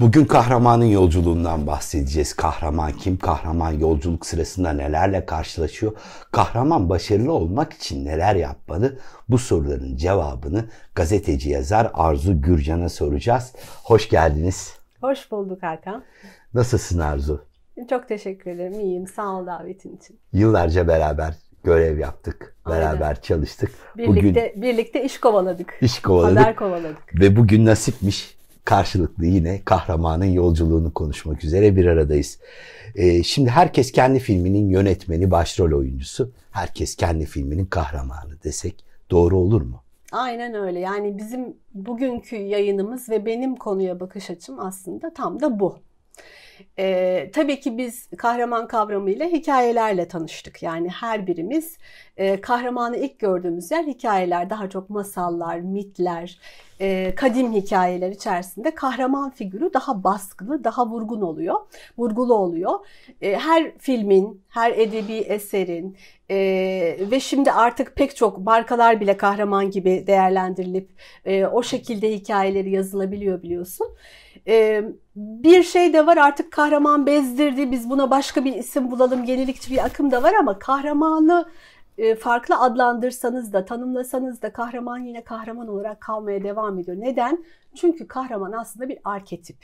Bugün kahramanın yolculuğundan bahsedeceğiz. Kahraman kim? Kahraman yolculuk sırasında nelerle karşılaşıyor? Kahraman başarılı olmak için neler yapmalı? Bu soruların cevabını gazeteci yazar Arzu Gürcan'a soracağız. Hoş geldiniz. Hoş bulduk Hakan. Nasılsın Arzu? Çok teşekkür ederim. İyiyim. Sağ ol davetin için. Yıllarca beraber görev yaptık. Beraber Aynen. çalıştık. Birlikte, bugün, birlikte iş kovaladık. İş kovaladık. Haber kovaladık. Ve bugün nasipmiş karşılıklı yine kahramanın yolculuğunu konuşmak üzere bir aradayız. Ee, şimdi herkes kendi filminin yönetmeni, başrol oyuncusu. Herkes kendi filminin kahramanı desek doğru olur mu? Aynen öyle. Yani bizim bugünkü yayınımız ve benim konuya bakış açım aslında tam da bu. E, tabii ki biz kahraman kavramıyla hikayelerle tanıştık. Yani her birimiz e, kahramanı ilk gördüğümüz yer hikayeler, daha çok masallar, mitler, e, kadim hikayeler içerisinde kahraman figürü daha baskılı, daha vurgun oluyor, vurgulu oluyor. E, her filmin, her edebi eserin e, ve şimdi artık pek çok markalar bile kahraman gibi değerlendirilip e, o şekilde hikayeleri yazılabiliyor biliyorsun. Evet bir şey de var artık kahraman bezdirdi. Biz buna başka bir isim bulalım. Yenilikçi bir akım da var ama kahramanı e, farklı adlandırsanız da tanımlasanız da kahraman yine kahraman olarak kalmaya devam ediyor. Neden? Çünkü kahraman aslında bir arketip.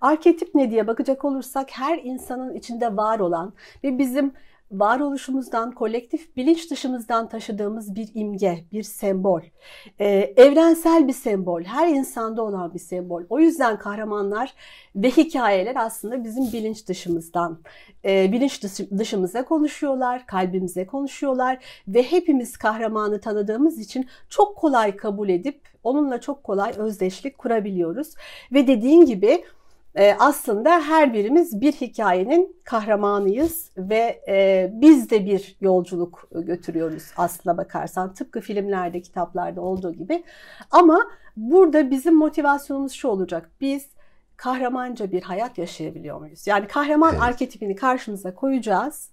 Arketip ne diye bakacak olursak her insanın içinde var olan ve bizim varoluşumuzdan, kolektif bilinç dışımızdan taşıdığımız bir imge, bir sembol. Ee, evrensel bir sembol, her insanda olan bir sembol. O yüzden kahramanlar ve hikayeler aslında bizim bilinç dışımızdan, e, bilinç dışı, dışımıza konuşuyorlar, kalbimize konuşuyorlar ve hepimiz kahramanı tanıdığımız için çok kolay kabul edip onunla çok kolay özdeşlik kurabiliyoruz. Ve dediğin gibi ee, aslında her birimiz bir hikayenin kahramanıyız ve e, biz de bir yolculuk götürüyoruz aslına bakarsan. Tıpkı filmlerde, kitaplarda olduğu gibi. Ama burada bizim motivasyonumuz şu olacak. Biz kahramanca bir hayat yaşayabiliyor muyuz? Yani kahraman evet. arketipini karşımıza koyacağız.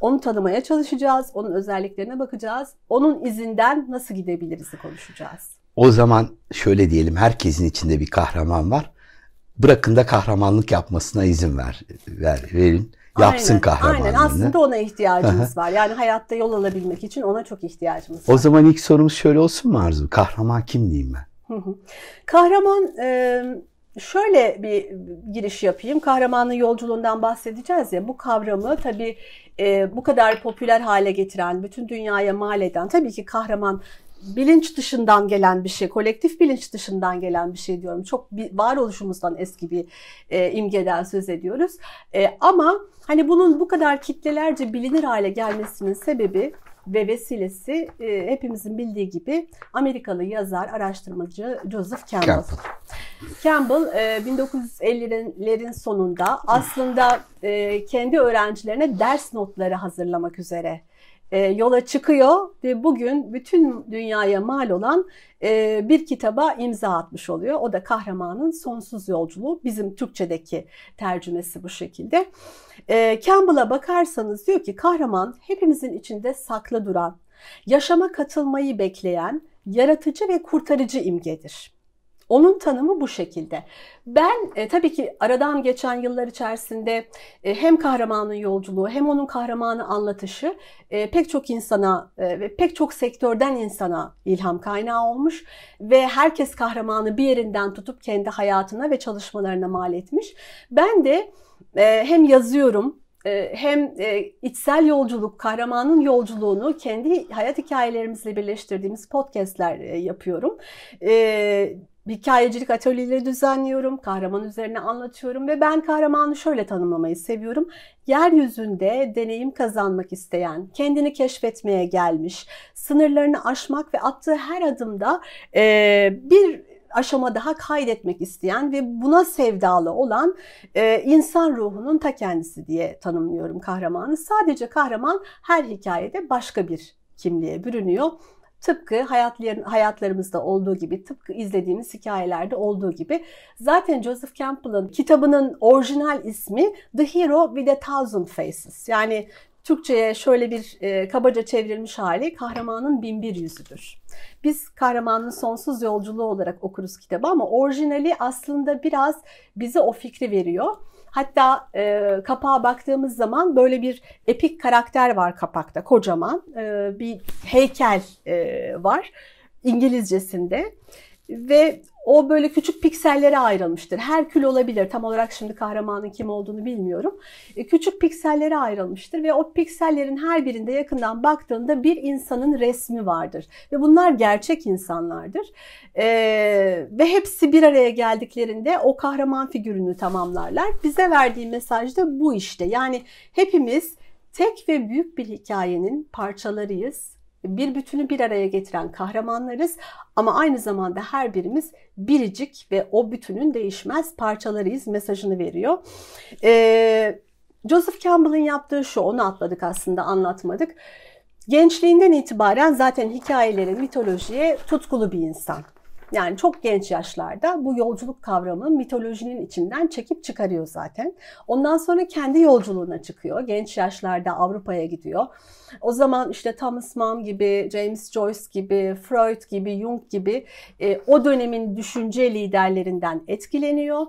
Onu tanımaya çalışacağız, onun özelliklerine bakacağız. Onun izinden nasıl gidebiliriz konuşacağız. O zaman şöyle diyelim, herkesin içinde bir kahraman var bırakın da kahramanlık yapmasına izin ver, ver verin. Yapsın aynen, kahramanlığını. Aynen aslında ona ihtiyacımız var. Yani hayatta yol alabilmek için ona çok ihtiyacımız var. O zaman ilk sorumuz şöyle olsun mu Arzu? Kahraman kim diyeyim ben? Kahraman şöyle bir giriş yapayım. Kahramanın yolculuğundan bahsedeceğiz ya. Bu kavramı tabii bu kadar popüler hale getiren, bütün dünyaya mal eden, tabii ki kahraman bilinç dışından gelen bir şey, kolektif bilinç dışından gelen bir şey diyorum. Çok bir, varoluşumuzdan eski bir e, imgeden söz ediyoruz. E, ama hani bunun bu kadar kitlelerce bilinir hale gelmesinin sebebi ve vesilesi e, hepimizin bildiği gibi Amerikalı yazar, araştırmacı Joseph Campbell. Campbell, Campbell e, 1950'lerin sonunda aslında e, kendi öğrencilerine ders notları hazırlamak üzere e, yola çıkıyor ve bugün bütün dünyaya mal olan e, bir kitaba imza atmış oluyor. O da Kahramanın Sonsuz Yolculuğu. Bizim Türkçedeki tercümesi bu şekilde. E, Campbell'a bakarsanız diyor ki kahraman hepimizin içinde saklı duran, yaşama katılmayı bekleyen, yaratıcı ve kurtarıcı imgedir. Onun tanımı bu şekilde. Ben e, tabii ki aradan geçen yıllar içerisinde e, hem kahramanın yolculuğu hem onun kahramanı anlatışı e, pek çok insana e, ve pek çok sektörden insana ilham kaynağı olmuş ve herkes kahramanı bir yerinden tutup kendi hayatına ve çalışmalarına mal etmiş. Ben de e, hem yazıyorum e, hem e, içsel yolculuk, kahramanın yolculuğunu kendi hayat hikayelerimizle birleştirdiğimiz podcastler yapıyorum hikayecilik atölyeleri düzenliyorum. Kahraman üzerine anlatıyorum ve ben kahramanı şöyle tanımlamayı seviyorum. Yeryüzünde deneyim kazanmak isteyen, kendini keşfetmeye gelmiş, sınırlarını aşmak ve attığı her adımda e, bir aşama daha kaydetmek isteyen ve buna sevdalı olan e, insan ruhunun ta kendisi diye tanımlıyorum kahramanı. Sadece kahraman her hikayede başka bir kimliğe bürünüyor. Tıpkı hayatlarımızda olduğu gibi, tıpkı izlediğimiz hikayelerde olduğu gibi. Zaten Joseph Campbell'ın kitabının orijinal ismi The Hero with a Thousand Faces. Yani Türkçe'ye şöyle bir e, kabaca çevrilmiş hali kahramanın binbir yüzüdür. Biz kahramanın sonsuz yolculuğu olarak okuruz kitabı ama orijinali aslında biraz bize o fikri veriyor. Hatta e, kapağa baktığımız zaman böyle bir epik karakter var kapakta. Kocaman e, bir heykel e, var İngilizcesinde. Ve o böyle küçük piksellere ayrılmıştır. Herkül olabilir. Tam olarak şimdi kahramanın kim olduğunu bilmiyorum. E, küçük piksellere ayrılmıştır ve o piksellerin her birinde yakından baktığında bir insanın resmi vardır. Ve bunlar gerçek insanlardır. E, ve hepsi bir araya geldiklerinde o kahraman figürünü tamamlarlar. Bize verdiği mesaj da bu işte. Yani hepimiz tek ve büyük bir hikayenin parçalarıyız bir bütünü bir araya getiren kahramanlarız ama aynı zamanda her birimiz biricik ve o bütünün değişmez parçalarıyız mesajını veriyor. Ee, Joseph Campbell'ın yaptığı şu, onu atladık aslında anlatmadık. Gençliğinden itibaren zaten hikayelere, mitolojiye tutkulu bir insan. Yani çok genç yaşlarda bu yolculuk kavramını mitolojinin içinden çekip çıkarıyor zaten. Ondan sonra kendi yolculuğuna çıkıyor. Genç yaşlarda Avrupa'ya gidiyor. O zaman işte Thomas Mann gibi, James Joyce gibi, Freud gibi, Jung gibi e, o dönemin düşünce liderlerinden etkileniyor.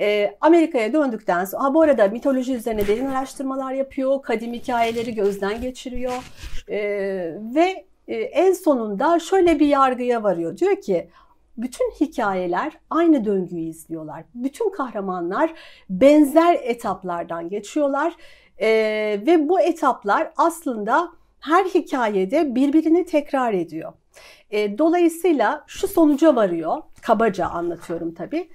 E, Amerika'ya döndükten sonra, ha bu arada mitoloji üzerine derin araştırmalar yapıyor, kadim hikayeleri gözden geçiriyor e, ve e, en sonunda şöyle bir yargıya varıyor. Diyor ki bütün hikayeler aynı döngüyü izliyorlar. Bütün kahramanlar benzer etaplardan geçiyorlar e, ve bu etaplar aslında her hikayede birbirini tekrar ediyor. E, dolayısıyla şu sonuca varıyor, kabaca anlatıyorum tabii.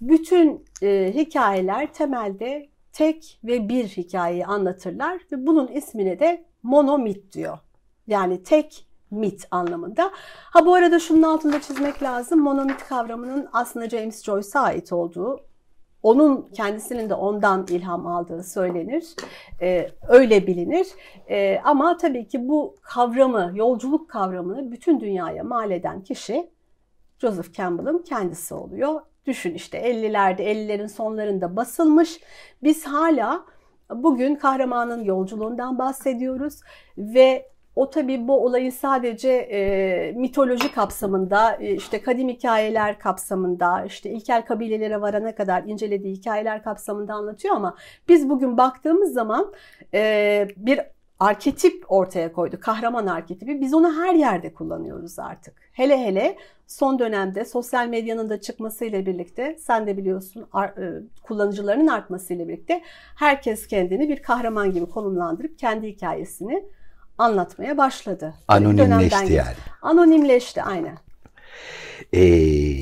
Bütün e, hikayeler temelde tek ve bir hikayeyi anlatırlar ve bunun ismine de monomit diyor. Yani tek mit anlamında. Ha bu arada şunun altında çizmek lazım. Monomit kavramının aslında James Joyce'a ait olduğu onun kendisinin de ondan ilham aldığı söylenir, ee, öyle bilinir. Ee, ama tabii ki bu kavramı, yolculuk kavramını bütün dünyaya mal eden kişi Joseph Campbell'ın kendisi oluyor. Düşün işte 50'lerde, 50'lerin sonlarında basılmış. Biz hala bugün kahramanın yolculuğundan bahsediyoruz ve o tabii bu olayın sadece e, mitoloji kapsamında, e, işte kadim hikayeler kapsamında, işte ilkel kabilelere varana kadar incelediği hikayeler kapsamında anlatıyor ama biz bugün baktığımız zaman e, bir arketip ortaya koydu. Kahraman arketipi. Biz onu her yerde kullanıyoruz artık. Hele hele son dönemde sosyal medyanın da çıkmasıyla birlikte sen de biliyorsun e, kullanıcılarının artmasıyla birlikte herkes kendini bir kahraman gibi konumlandırıp kendi hikayesini anlatmaya başladı. Anonimleşti yani. Anonimleşti aynen. Ee,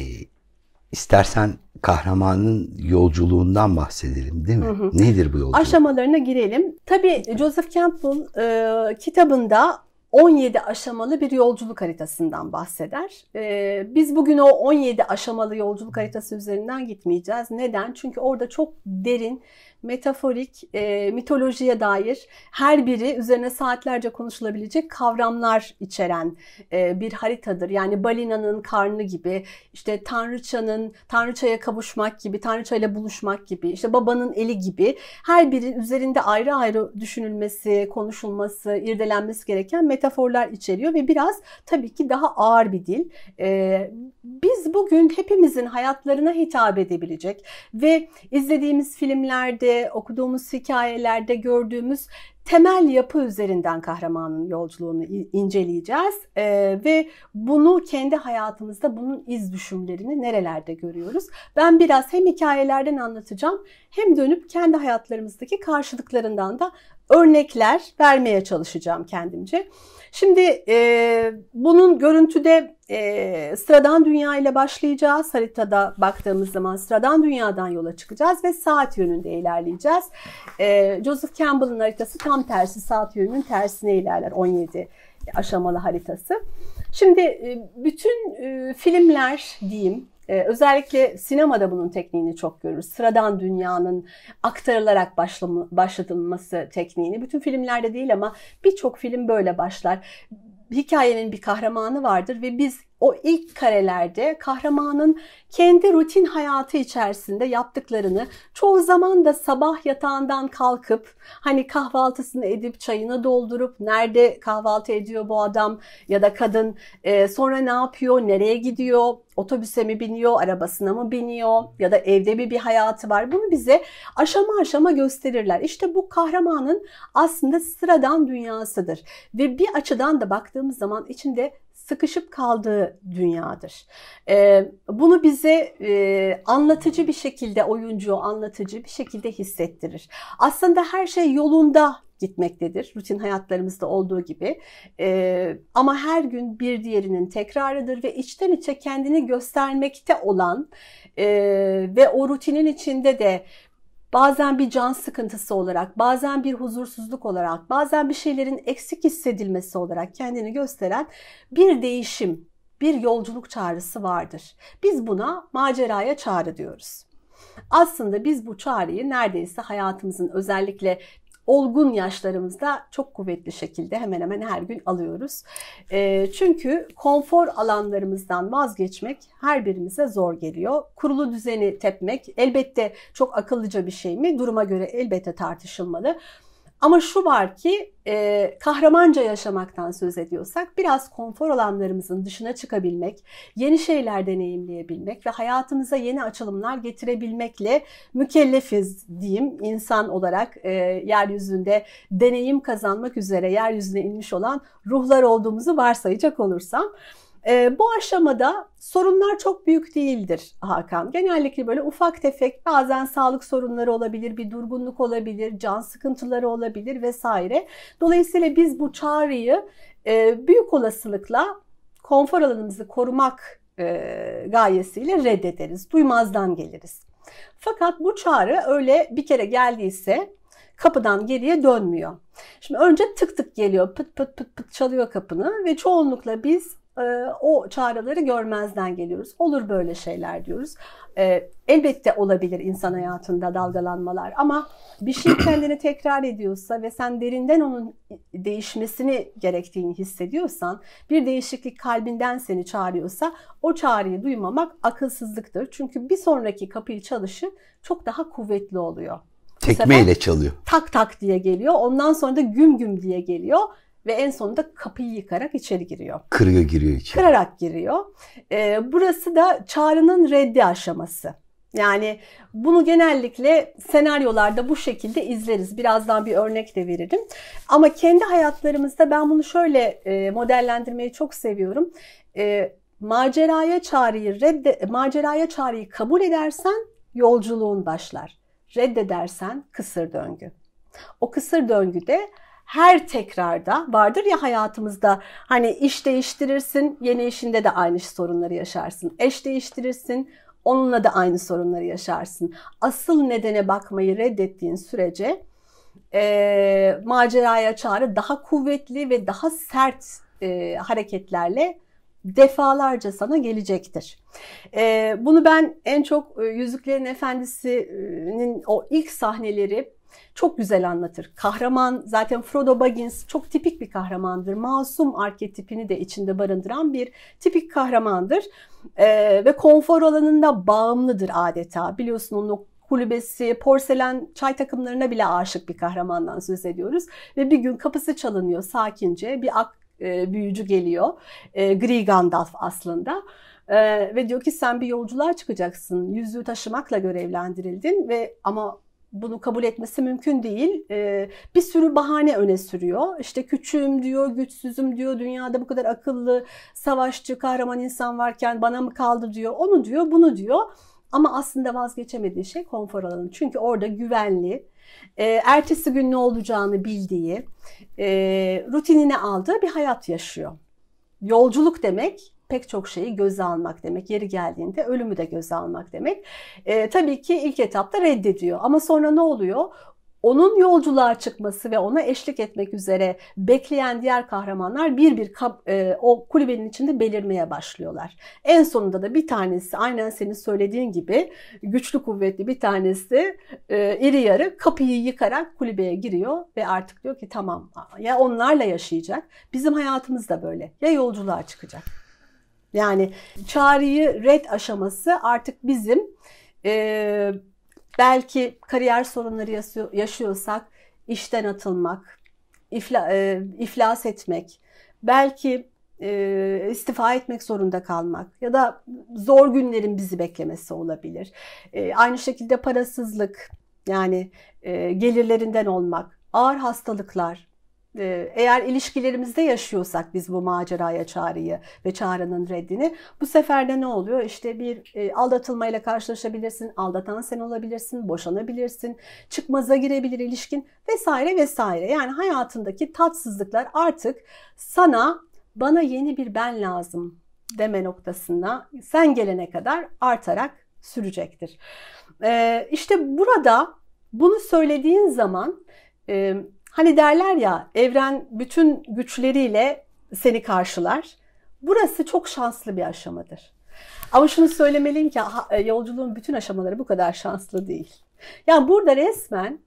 istersen kahramanın yolculuğundan bahsedelim değil mi? Hı hı. Nedir bu yolculuk? Aşamalarına girelim. Tabii Joseph Campbell e, kitabında 17 aşamalı bir yolculuk haritasından bahseder. E, biz bugün o 17 aşamalı yolculuk haritası üzerinden gitmeyeceğiz. Neden? Çünkü orada çok derin metaforik, e, mitolojiye dair her biri üzerine saatlerce konuşulabilecek kavramlar içeren e, bir haritadır. Yani balinanın karnı gibi, işte tanrıçanın tanrıçaya kavuşmak gibi, tanrıçayla buluşmak gibi, işte babanın eli gibi her biri üzerinde ayrı ayrı düşünülmesi, konuşulması, irdelenmesi gereken metaforlar içeriyor ve biraz tabii ki daha ağır bir dil. E, biz bugün hepimizin hayatlarına hitap edebilecek ve izlediğimiz filmlerde filmlerde, okuduğumuz hikayelerde gördüğümüz temel yapı üzerinden kahramanın yolculuğunu inceleyeceğiz ee, ve bunu kendi hayatımızda bunun iz düşümlerini nerelerde görüyoruz? Ben biraz hem hikayelerden anlatacağım hem dönüp kendi hayatlarımızdaki karşılıklarından da örnekler vermeye çalışacağım kendimce. Şimdi e, bunun görüntüde e, sıradan dünya ile başlayacağız. Haritada baktığımız zaman sıradan dünyadan yola çıkacağız ve saat yönünde ilerleyeceğiz. E, Joseph Campbell'ın haritası tam tersi saat yönünün tersine ilerler 17 aşamalı haritası. Şimdi e, bütün e, filmler diyeyim ee, özellikle sinemada bunun tekniğini çok görürüz. Sıradan dünyanın aktarılarak başlama, başlatılması tekniğini. Bütün filmlerde değil ama birçok film böyle başlar hikayenin bir kahramanı vardır ve biz o ilk karelerde kahramanın kendi rutin hayatı içerisinde yaptıklarını çoğu zaman da sabah yatağından kalkıp hani kahvaltısını edip çayını doldurup nerede kahvaltı ediyor bu adam ya da kadın e, sonra ne yapıyor nereye gidiyor otobüse mi biniyor arabasına mı biniyor ya da evde mi bir hayatı var bunu bize aşama aşama gösterirler. İşte bu kahramanın aslında sıradan dünyasıdır ve bir açıdan da baktığımız zaman içinde sıkışıp kaldığı dünyadır. Ee, bunu bize e, anlatıcı bir şekilde oyuncu anlatıcı bir şekilde hissettirir. Aslında her şey yolunda gitmektedir. Rutin hayatlarımızda olduğu gibi. E, ama her gün bir diğerinin tekrarıdır ve içten içe kendini göstermekte olan e, ve o rutinin içinde de bazen bir can sıkıntısı olarak, bazen bir huzursuzluk olarak, bazen bir şeylerin eksik hissedilmesi olarak kendini gösteren bir değişim, bir yolculuk çağrısı vardır. Biz buna maceraya çağrı diyoruz. Aslında biz bu çağrıyı neredeyse hayatımızın özellikle olgun yaşlarımızda çok kuvvetli şekilde hemen hemen her gün alıyoruz. E, çünkü konfor alanlarımızdan vazgeçmek her birimize zor geliyor. Kurulu düzeni tepmek elbette çok akıllıca bir şey mi? Duruma göre elbette tartışılmalı. Ama şu var ki e, kahramanca yaşamaktan söz ediyorsak biraz konfor alanlarımızın dışına çıkabilmek, yeni şeyler deneyimleyebilmek ve hayatımıza yeni açılımlar getirebilmekle mükellefiz diyeyim insan olarak e, yeryüzünde deneyim kazanmak üzere yeryüzüne inmiş olan ruhlar olduğumuzu varsayacak olursam. E, bu aşamada sorunlar çok büyük değildir Hakan. Genellikle böyle ufak tefek bazen sağlık sorunları olabilir, bir durgunluk olabilir, can sıkıntıları olabilir vesaire. Dolayısıyla biz bu çağrıyı e, büyük olasılıkla konfor alanımızı korumak e, gayesiyle reddederiz, duymazdan geliriz. Fakat bu çağrı öyle bir kere geldiyse kapıdan geriye dönmüyor. Şimdi önce tık tık geliyor, pıt pıt pıt pıt çalıyor kapını ve çoğunlukla biz ee, o çağrıları görmezden geliyoruz. Olur böyle şeyler diyoruz. Ee, elbette olabilir insan hayatında dalgalanmalar ama bir şey kendini tekrar ediyorsa ve sen derinden onun değişmesini gerektiğini hissediyorsan, bir değişiklik kalbinden seni çağırıyorsa o çağrıyı duymamak akılsızlıktır. Çünkü bir sonraki kapıyı çalışı çok daha kuvvetli oluyor. Tekmeyle çalıyor. Tak tak diye geliyor. Ondan sonra da güm güm diye geliyor ve en sonunda kapıyı yıkarak içeri giriyor. Kırıyor giriyor içeri. Kırarak giriyor. Ee, burası da çağrının reddi aşaması. Yani bunu genellikle senaryolarda bu şekilde izleriz. Birazdan bir örnek de veririm. Ama kendi hayatlarımızda ben bunu şöyle e, modellendirmeyi çok seviyorum. E, maceraya çağrıyı redde, maceraya çağrıyı kabul edersen yolculuğun başlar. Reddedersen kısır döngü. O kısır döngüde her tekrarda vardır ya hayatımızda hani iş değiştirirsin yeni işinde de aynı sorunları yaşarsın. Eş değiştirirsin onunla da aynı sorunları yaşarsın. Asıl nedene bakmayı reddettiğin sürece e, maceraya çağrı daha kuvvetli ve daha sert e, hareketlerle defalarca sana gelecektir. E, bunu ben en çok e, Yüzüklerin Efendisi'nin o ilk sahneleri çok güzel anlatır. Kahraman zaten Frodo Baggins çok tipik bir kahramandır. Masum arketipini de içinde barındıran bir tipik kahramandır. Ee, ve konfor alanında bağımlıdır adeta. Biliyorsun onun o kulübesi, porselen çay takımlarına bile aşık bir kahramandan söz ediyoruz. Ve bir gün kapısı çalınıyor sakince. Bir ak e, büyücü geliyor. E, Gri Gandalf aslında. E, ve diyor ki sen bir yolculuğa çıkacaksın. Yüzüğü taşımakla görevlendirildin ve ama bunu kabul etmesi mümkün değil. Ee, bir sürü bahane öne sürüyor. İşte küçüğüm diyor, güçsüzüm diyor, dünyada bu kadar akıllı, savaşçı, kahraman insan varken bana mı kaldı diyor, onu diyor, bunu diyor. Ama aslında vazgeçemediği şey konfor alanı. Çünkü orada güvenli, e, ertesi gün ne olacağını bildiği, e, rutinine aldığı bir hayat yaşıyor. Yolculuk demek pek çok şeyi göze almak demek. Yeri geldiğinde ölümü de göze almak demek. E, tabii ki ilk etapta reddediyor ama sonra ne oluyor? onun yolculuğa çıkması ve ona eşlik etmek üzere bekleyen diğer kahramanlar bir bir e, o kulübenin içinde belirmeye başlıyorlar. En sonunda da bir tanesi aynen senin söylediğin gibi güçlü kuvvetli bir tanesi e, iri yarı kapıyı yıkarak kulübeye giriyor ve artık diyor ki tamam ya onlarla yaşayacak. Bizim hayatımız da böyle. Ya yolculuğa çıkacak. Yani çağrıyı red aşaması artık bizim e, belki kariyer sorunları yaşıyorsak işten atılmak, ifla, e, iflas etmek, belki e, istifa etmek zorunda kalmak ya da zor günlerin bizi beklemesi olabilir. E, aynı şekilde parasızlık yani e, gelirlerinden olmak, ağır hastalıklar, ee, eğer ilişkilerimizde yaşıyorsak biz bu maceraya çağrıyı ve çağrının reddini bu sefer de ne oluyor? İşte bir e, aldatılmayla karşılaşabilirsin, aldatan sen olabilirsin, boşanabilirsin, çıkmaza girebilir ilişkin vesaire vesaire. Yani hayatındaki tatsızlıklar artık sana bana yeni bir ben lazım deme noktasına sen gelene kadar artarak sürecektir. Ee, işte burada bunu söylediğin zaman Hani derler ya evren bütün güçleriyle seni karşılar. Burası çok şanslı bir aşamadır. Ama şunu söylemeliyim ki e, yolculuğun bütün aşamaları bu kadar şanslı değil. Yani burada resmen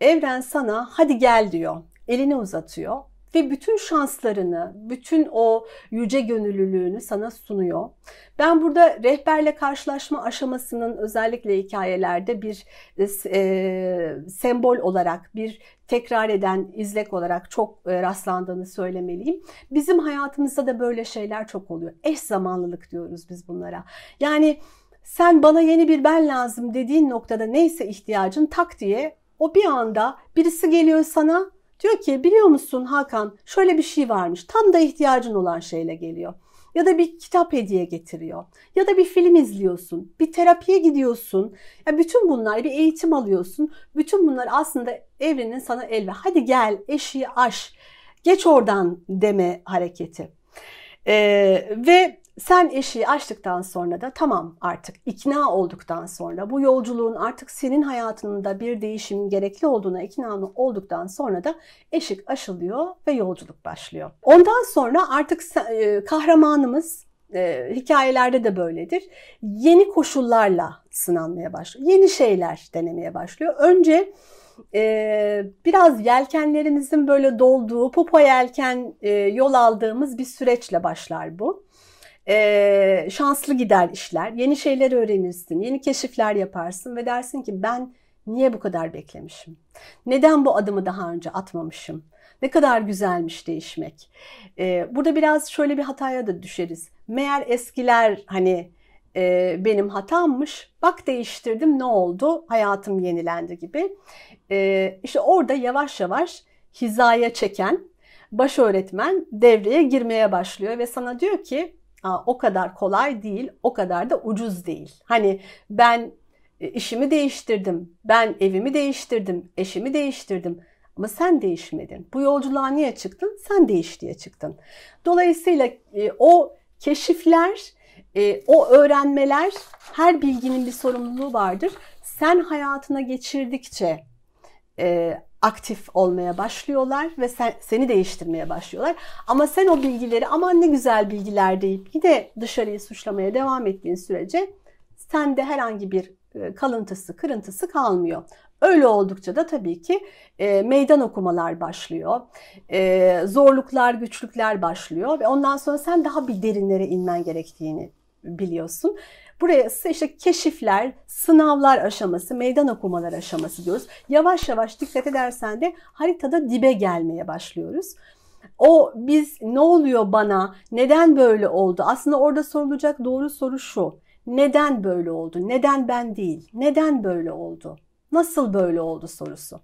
evren sana hadi gel diyor. Elini uzatıyor ve bütün şanslarını, bütün o yüce gönüllülüğünü sana sunuyor. Ben burada rehberle karşılaşma aşamasının özellikle hikayelerde bir e, e, sembol olarak, bir tekrar eden izlek olarak çok e, rastlandığını söylemeliyim. Bizim hayatımızda da böyle şeyler çok oluyor. Eş zamanlılık diyoruz biz bunlara. Yani sen bana yeni bir ben lazım dediğin noktada neyse ihtiyacın tak diye o bir anda birisi geliyor sana Diyor ki biliyor musun Hakan şöyle bir şey varmış. Tam da ihtiyacın olan şeyle geliyor. Ya da bir kitap hediye getiriyor. Ya da bir film izliyorsun. Bir terapiye gidiyorsun. Ya bütün bunlar bir eğitim alıyorsun. Bütün bunlar aslında evrenin sana el ve hadi gel eşiği aş. Geç oradan deme hareketi. Ee, ve sen eşiği açtıktan sonra da tamam artık ikna olduktan sonra bu yolculuğun artık senin hayatında bir değişim gerekli olduğuna ikna olduktan sonra da eşik aşılıyor ve yolculuk başlıyor. Ondan sonra artık e, kahramanımız e, hikayelerde de böyledir. Yeni koşullarla sınanmaya başlıyor. Yeni şeyler denemeye başlıyor. Önce e, biraz yelkenlerimizin böyle dolduğu, popo yelken e, yol aldığımız bir süreçle başlar bu e, şanslı gider işler. Yeni şeyler öğrenirsin, yeni keşifler yaparsın ve dersin ki ben niye bu kadar beklemişim? Neden bu adımı daha önce atmamışım? Ne kadar güzelmiş değişmek. E, burada biraz şöyle bir hataya da düşeriz. Meğer eskiler hani e, benim hatammış, bak değiştirdim ne oldu, hayatım yenilendi gibi. E, işte orada yavaş yavaş hizaya çeken baş öğretmen devreye girmeye başlıyor ve sana diyor ki o kadar kolay değil, o kadar da ucuz değil. Hani ben e, işimi değiştirdim, ben evimi değiştirdim, eşimi değiştirdim ama sen değişmedin. Bu yolculuğa niye çıktın? Sen değiş diye çıktın. Dolayısıyla e, o keşifler, e, o öğrenmeler, her bilginin bir sorumluluğu vardır. Sen hayatına geçirdikçe aktif olmaya başlıyorlar ve sen, seni değiştirmeye başlıyorlar. Ama sen o bilgileri aman ne güzel bilgiler deyip yine dışarıyı suçlamaya devam ettiğin sürece sende herhangi bir e, kalıntısı, kırıntısı kalmıyor. Öyle oldukça da tabii ki e, meydan okumalar başlıyor. E, zorluklar, güçlükler başlıyor ve ondan sonra sen daha bir derinlere inmen gerektiğini biliyorsun. Buraya işte keşifler, sınavlar aşaması, meydan okumalar aşaması diyoruz. Yavaş yavaş dikkat edersen de haritada dibe gelmeye başlıyoruz. O biz ne oluyor bana? Neden böyle oldu? Aslında orada sorulacak doğru soru şu. Neden böyle oldu? Neden ben değil? Neden böyle oldu? Nasıl böyle oldu sorusu.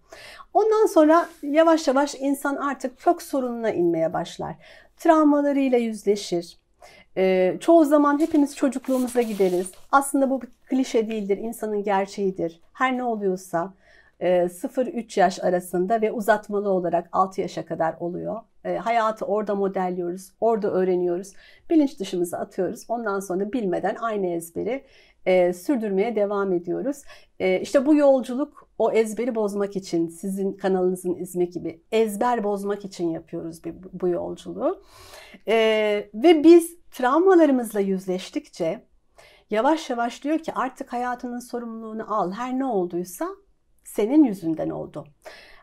Ondan sonra yavaş yavaş insan artık kök sorununa inmeye başlar. Travmalarıyla yüzleşir ee, çoğu zaman hepimiz çocukluğumuza gideriz. Aslında bu bir klişe değildir, insanın gerçeğidir. Her ne oluyorsa 0-3 e, yaş arasında ve uzatmalı olarak 6 yaşa kadar oluyor. E, hayatı orada modelliyoruz, orada öğreniyoruz. Bilinç dışımıza atıyoruz. Ondan sonra bilmeden aynı ezberi e, sürdürmeye devam ediyoruz. E, işte bu yolculuk o ezberi bozmak için sizin kanalınızın izmi gibi ezber bozmak için yapıyoruz bu yolculuğu. Ee, ve biz travmalarımızla yüzleştikçe yavaş yavaş diyor ki artık hayatının sorumluluğunu al. Her ne olduysa senin yüzünden oldu.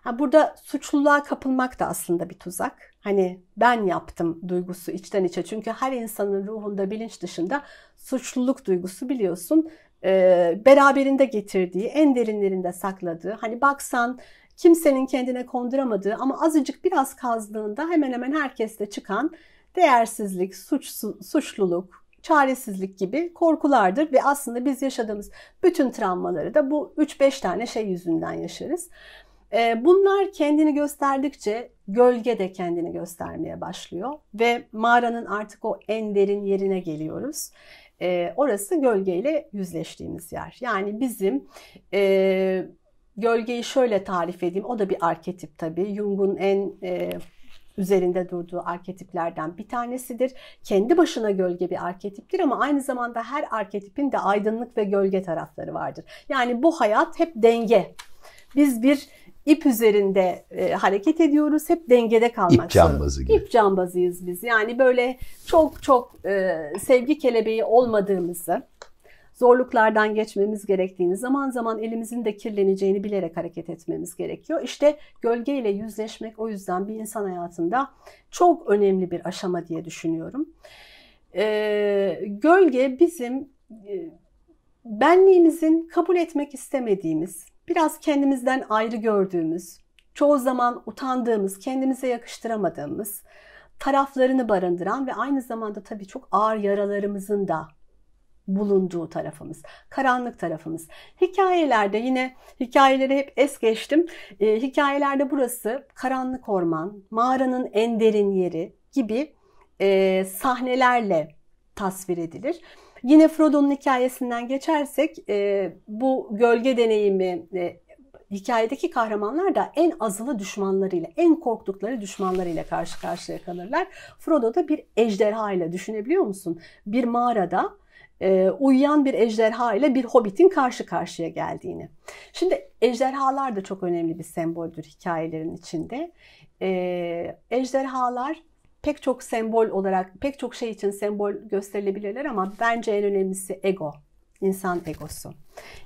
Ha burada suçluluğa kapılmak da aslında bir tuzak. Hani ben yaptım duygusu içten içe. Çünkü her insanın ruhunda bilinç dışında suçluluk duygusu biliyorsun e, beraberinde getirdiği, en derinlerinde sakladığı, hani baksan kimsenin kendine konduramadığı ama azıcık biraz kazdığında hemen hemen herkeste çıkan değersizlik, suç, suçluluk, çaresizlik gibi korkulardır ve aslında biz yaşadığımız bütün travmaları da bu 3-5 tane şey yüzünden yaşarız. E, bunlar kendini gösterdikçe gölge de kendini göstermeye başlıyor ve mağaranın artık o en derin yerine geliyoruz. E, orası gölgeyle yüzleştiğimiz yer. Yani bizim e, gölgeyi şöyle tarif edeyim. O da bir arketip tabii. Jung'un en e, üzerinde durduğu arketiplerden bir tanesidir. Kendi başına gölge bir arketiptir ama aynı zamanda her arketipin de aydınlık ve gölge tarafları vardır. Yani bu hayat hep denge. Biz bir ip üzerinde e, hareket ediyoruz. Hep dengede kalmak İp İp cambazıyız biz. Yani böyle çok çok e, sevgi kelebeği olmadığımızı, zorluklardan geçmemiz gerektiğini, zaman zaman elimizin de kirleneceğini bilerek hareket etmemiz gerekiyor. İşte gölgeyle yüzleşmek o yüzden bir insan hayatında çok önemli bir aşama diye düşünüyorum. E, gölge bizim e, benliğimizin kabul etmek istemediğimiz, biraz kendimizden ayrı gördüğümüz, çoğu zaman utandığımız, kendimize yakıştıramadığımız taraflarını barındıran ve aynı zamanda tabii çok ağır yaralarımızın da bulunduğu tarafımız, karanlık tarafımız. Hikayelerde yine hikayeleri hep es geçtim. E, hikayelerde burası karanlık orman, mağaranın en derin yeri gibi e, sahnelerle tasvir edilir. Yine Frodo'nun hikayesinden geçersek e, bu gölge deneyimi e, hikayedeki kahramanlar da en azılı düşmanlarıyla, en korktukları düşmanlarıyla karşı karşıya kalırlar. Frodo da bir ejderha ile düşünebiliyor musun? Bir mağarada e, uyuyan bir ejderha ile bir hobbitin karşı karşıya geldiğini. Şimdi ejderhalar da çok önemli bir semboldür hikayelerin içinde. E, ejderhalar pek çok sembol olarak, pek çok şey için sembol gösterilebilirler ama bence en önemlisi ego, insan egosu.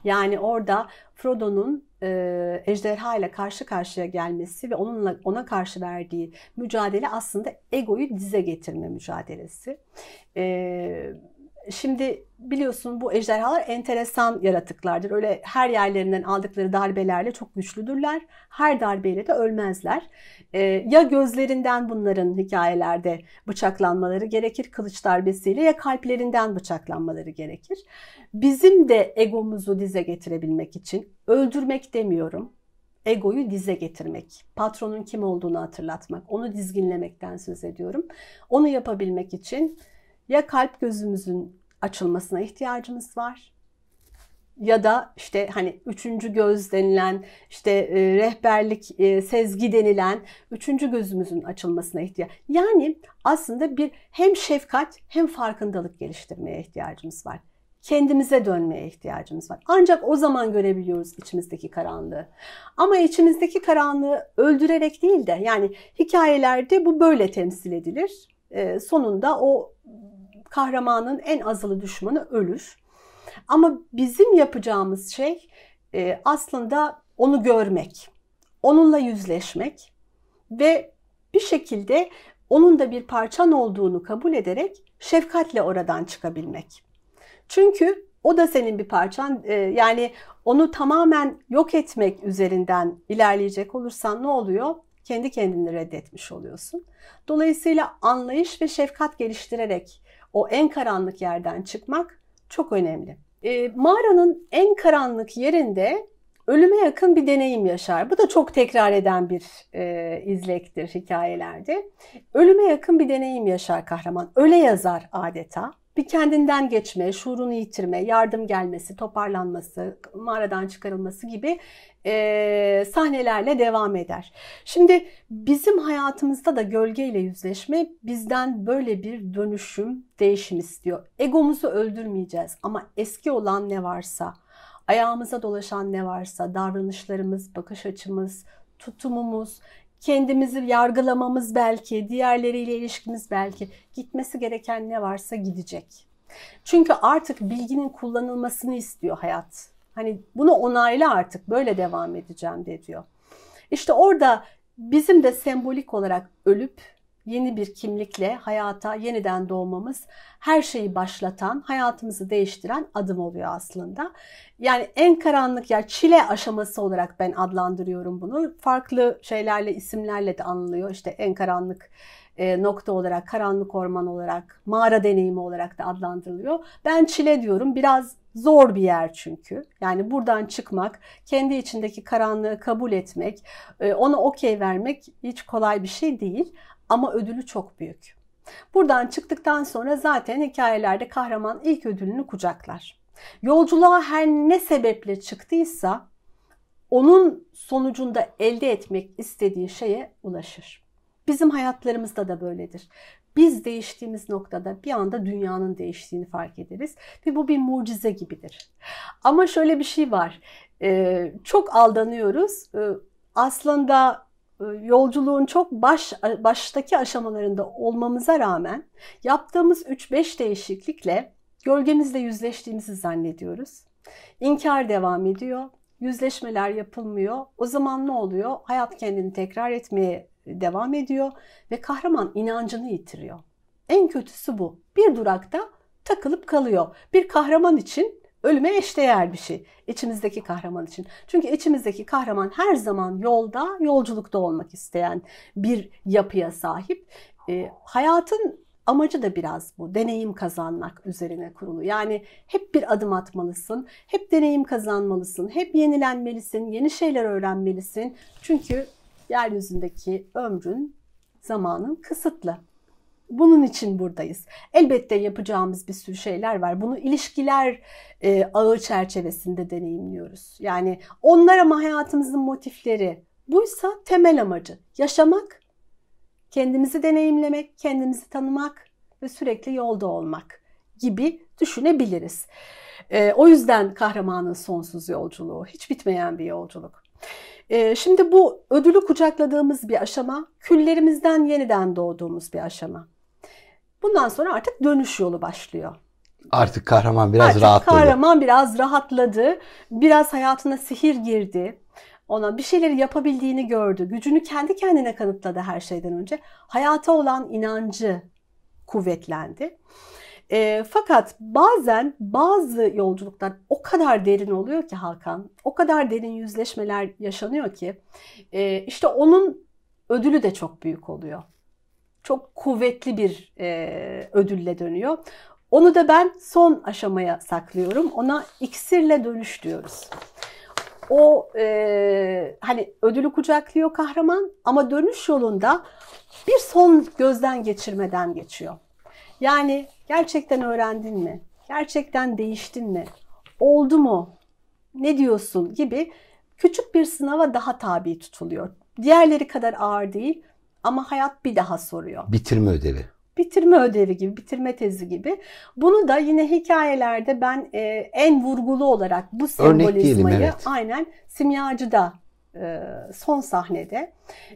Yani orada Frodo'nun e, ejderha ile karşı karşıya gelmesi ve onunla ona karşı verdiği mücadele aslında egoyu dize getirme mücadelesi. Eee Şimdi biliyorsun bu ejderhalar enteresan yaratıklardır. Öyle her yerlerinden aldıkları darbelerle çok güçlüdürler. Her darbeyle de ölmezler. Ee, ya gözlerinden bunların hikayelerde bıçaklanmaları gerekir kılıç darbesiyle ya kalplerinden bıçaklanmaları gerekir. Bizim de egomuzu dize getirebilmek için öldürmek demiyorum. Egoyu dize getirmek, patronun kim olduğunu hatırlatmak, onu dizginlemekten söz ediyorum. Onu yapabilmek için ya kalp gözümüzün açılmasına ihtiyacınız var. Ya da işte hani üçüncü göz denilen, işte e, rehberlik, e, sezgi denilen üçüncü gözümüzün açılmasına ihtiyaç. Yani aslında bir hem şefkat hem farkındalık geliştirmeye ihtiyacımız var kendimize dönmeye ihtiyacımız var. Ancak o zaman görebiliyoruz içimizdeki karanlığı. Ama içimizdeki karanlığı öldürerek değil de yani hikayelerde bu böyle temsil edilir. E, sonunda o kahramanın en azılı düşmanı ölür. Ama bizim yapacağımız şey e, aslında onu görmek, onunla yüzleşmek ve bir şekilde onun da bir parçan olduğunu kabul ederek şefkatle oradan çıkabilmek. Çünkü o da senin bir parçan. E, yani onu tamamen yok etmek üzerinden ilerleyecek olursan ne oluyor? Kendi kendini reddetmiş oluyorsun. Dolayısıyla anlayış ve şefkat geliştirerek o en karanlık yerden çıkmak çok önemli. E, mağaranın en karanlık yerinde ölüme yakın bir deneyim yaşar. Bu da çok tekrar eden bir e, izlektir hikayelerde. Ölüme yakın bir deneyim yaşar kahraman. Öle yazar adeta bir kendinden geçme, şuurunu yitirme, yardım gelmesi, toparlanması, mağaradan çıkarılması gibi e, sahnelerle devam eder. Şimdi bizim hayatımızda da gölgeyle yüzleşme bizden böyle bir dönüşüm, değişim istiyor. Egomuzu öldürmeyeceğiz ama eski olan ne varsa, ayağımıza dolaşan ne varsa, davranışlarımız, bakış açımız, tutumumuz, kendimizi yargılamamız belki, diğerleriyle ilişkimiz belki gitmesi gereken ne varsa gidecek. Çünkü artık bilginin kullanılmasını istiyor hayat. Hani bunu onayla artık böyle devam edeceğim de diyor. İşte orada bizim de sembolik olarak ölüp yeni bir kimlikle hayata yeniden doğmamız her şeyi başlatan, hayatımızı değiştiren adım oluyor aslında. Yani en karanlık yer çile aşaması olarak ben adlandırıyorum bunu. Farklı şeylerle, isimlerle de anılıyor. İşte en karanlık e, nokta olarak, karanlık orman olarak, mağara deneyimi olarak da adlandırılıyor. Ben çile diyorum. Biraz zor bir yer çünkü. Yani buradan çıkmak, kendi içindeki karanlığı kabul etmek, e, ona okey vermek hiç kolay bir şey değil ama ödülü çok büyük. Buradan çıktıktan sonra zaten hikayelerde kahraman ilk ödülünü kucaklar. Yolculuğa her ne sebeple çıktıysa onun sonucunda elde etmek istediği şeye ulaşır. Bizim hayatlarımızda da böyledir. Biz değiştiğimiz noktada bir anda dünyanın değiştiğini fark ederiz ve bu bir mucize gibidir. Ama şöyle bir şey var. Ee, çok aldanıyoruz. Ee, aslında e, yolculuğun çok baş e, baştaki aşamalarında olmamıza rağmen yaptığımız 3-5 değişiklikle gölgemizle yüzleştiğimizi zannediyoruz. İnkar devam ediyor. Yüzleşmeler yapılmıyor. O zaman ne oluyor? Hayat kendini tekrar etmeye devam ediyor ve kahraman inancını yitiriyor. En kötüsü bu. Bir durakta takılıp kalıyor. Bir kahraman için ölüme eşdeğer bir şey içimizdeki kahraman için. Çünkü içimizdeki kahraman her zaman yolda, yolculukta olmak isteyen bir yapıya sahip. E, hayatın amacı da biraz bu. Deneyim kazanmak üzerine kurulu. Yani hep bir adım atmalısın, hep deneyim kazanmalısın, hep yenilenmelisin, yeni şeyler öğrenmelisin. Çünkü yeryüzündeki ömrün, zamanın kısıtlı. Bunun için buradayız. Elbette yapacağımız bir sürü şeyler var. Bunu ilişkiler e, ağı çerçevesinde deneyimliyoruz. Yani onlar ama hayatımızın motifleri. Buysa temel amacı yaşamak, kendimizi deneyimlemek, kendimizi tanımak ve sürekli yolda olmak gibi düşünebiliriz. E, o yüzden kahramanın sonsuz yolculuğu, hiç bitmeyen bir yolculuk. E, şimdi bu ödülü kucakladığımız bir aşama, küllerimizden yeniden doğduğumuz bir aşama. Bundan sonra artık dönüş yolu başlıyor. Artık kahraman biraz artık rahatladı. Kahraman biraz rahatladı. Biraz hayatına sihir girdi. Ona bir şeyleri yapabildiğini gördü. Gücünü kendi kendine kanıtladı her şeyden önce. Hayata olan inancı kuvvetlendi. E, fakat bazen bazı yolculuklar o kadar derin oluyor ki Hakan, o kadar derin yüzleşmeler yaşanıyor ki e, işte onun ödülü de çok büyük oluyor çok kuvvetli bir e, ödülle dönüyor. Onu da ben son aşamaya saklıyorum. Ona iksirle dönüş diyoruz. O e, hani ödülü kucaklıyor kahraman ama dönüş yolunda bir son gözden geçirmeden geçiyor. Yani gerçekten öğrendin mi? Gerçekten değiştin mi? Oldu mu? Ne diyorsun gibi küçük bir sınava daha tabi tutuluyor. Diğerleri kadar ağır değil ama hayat bir daha soruyor. Bitirme ödevi. Bitirme ödevi gibi, bitirme tezi gibi. Bunu da yine hikayelerde ben e, en vurgulu olarak bu sembolizmayı evet. aynen simyacıda e, son sahnede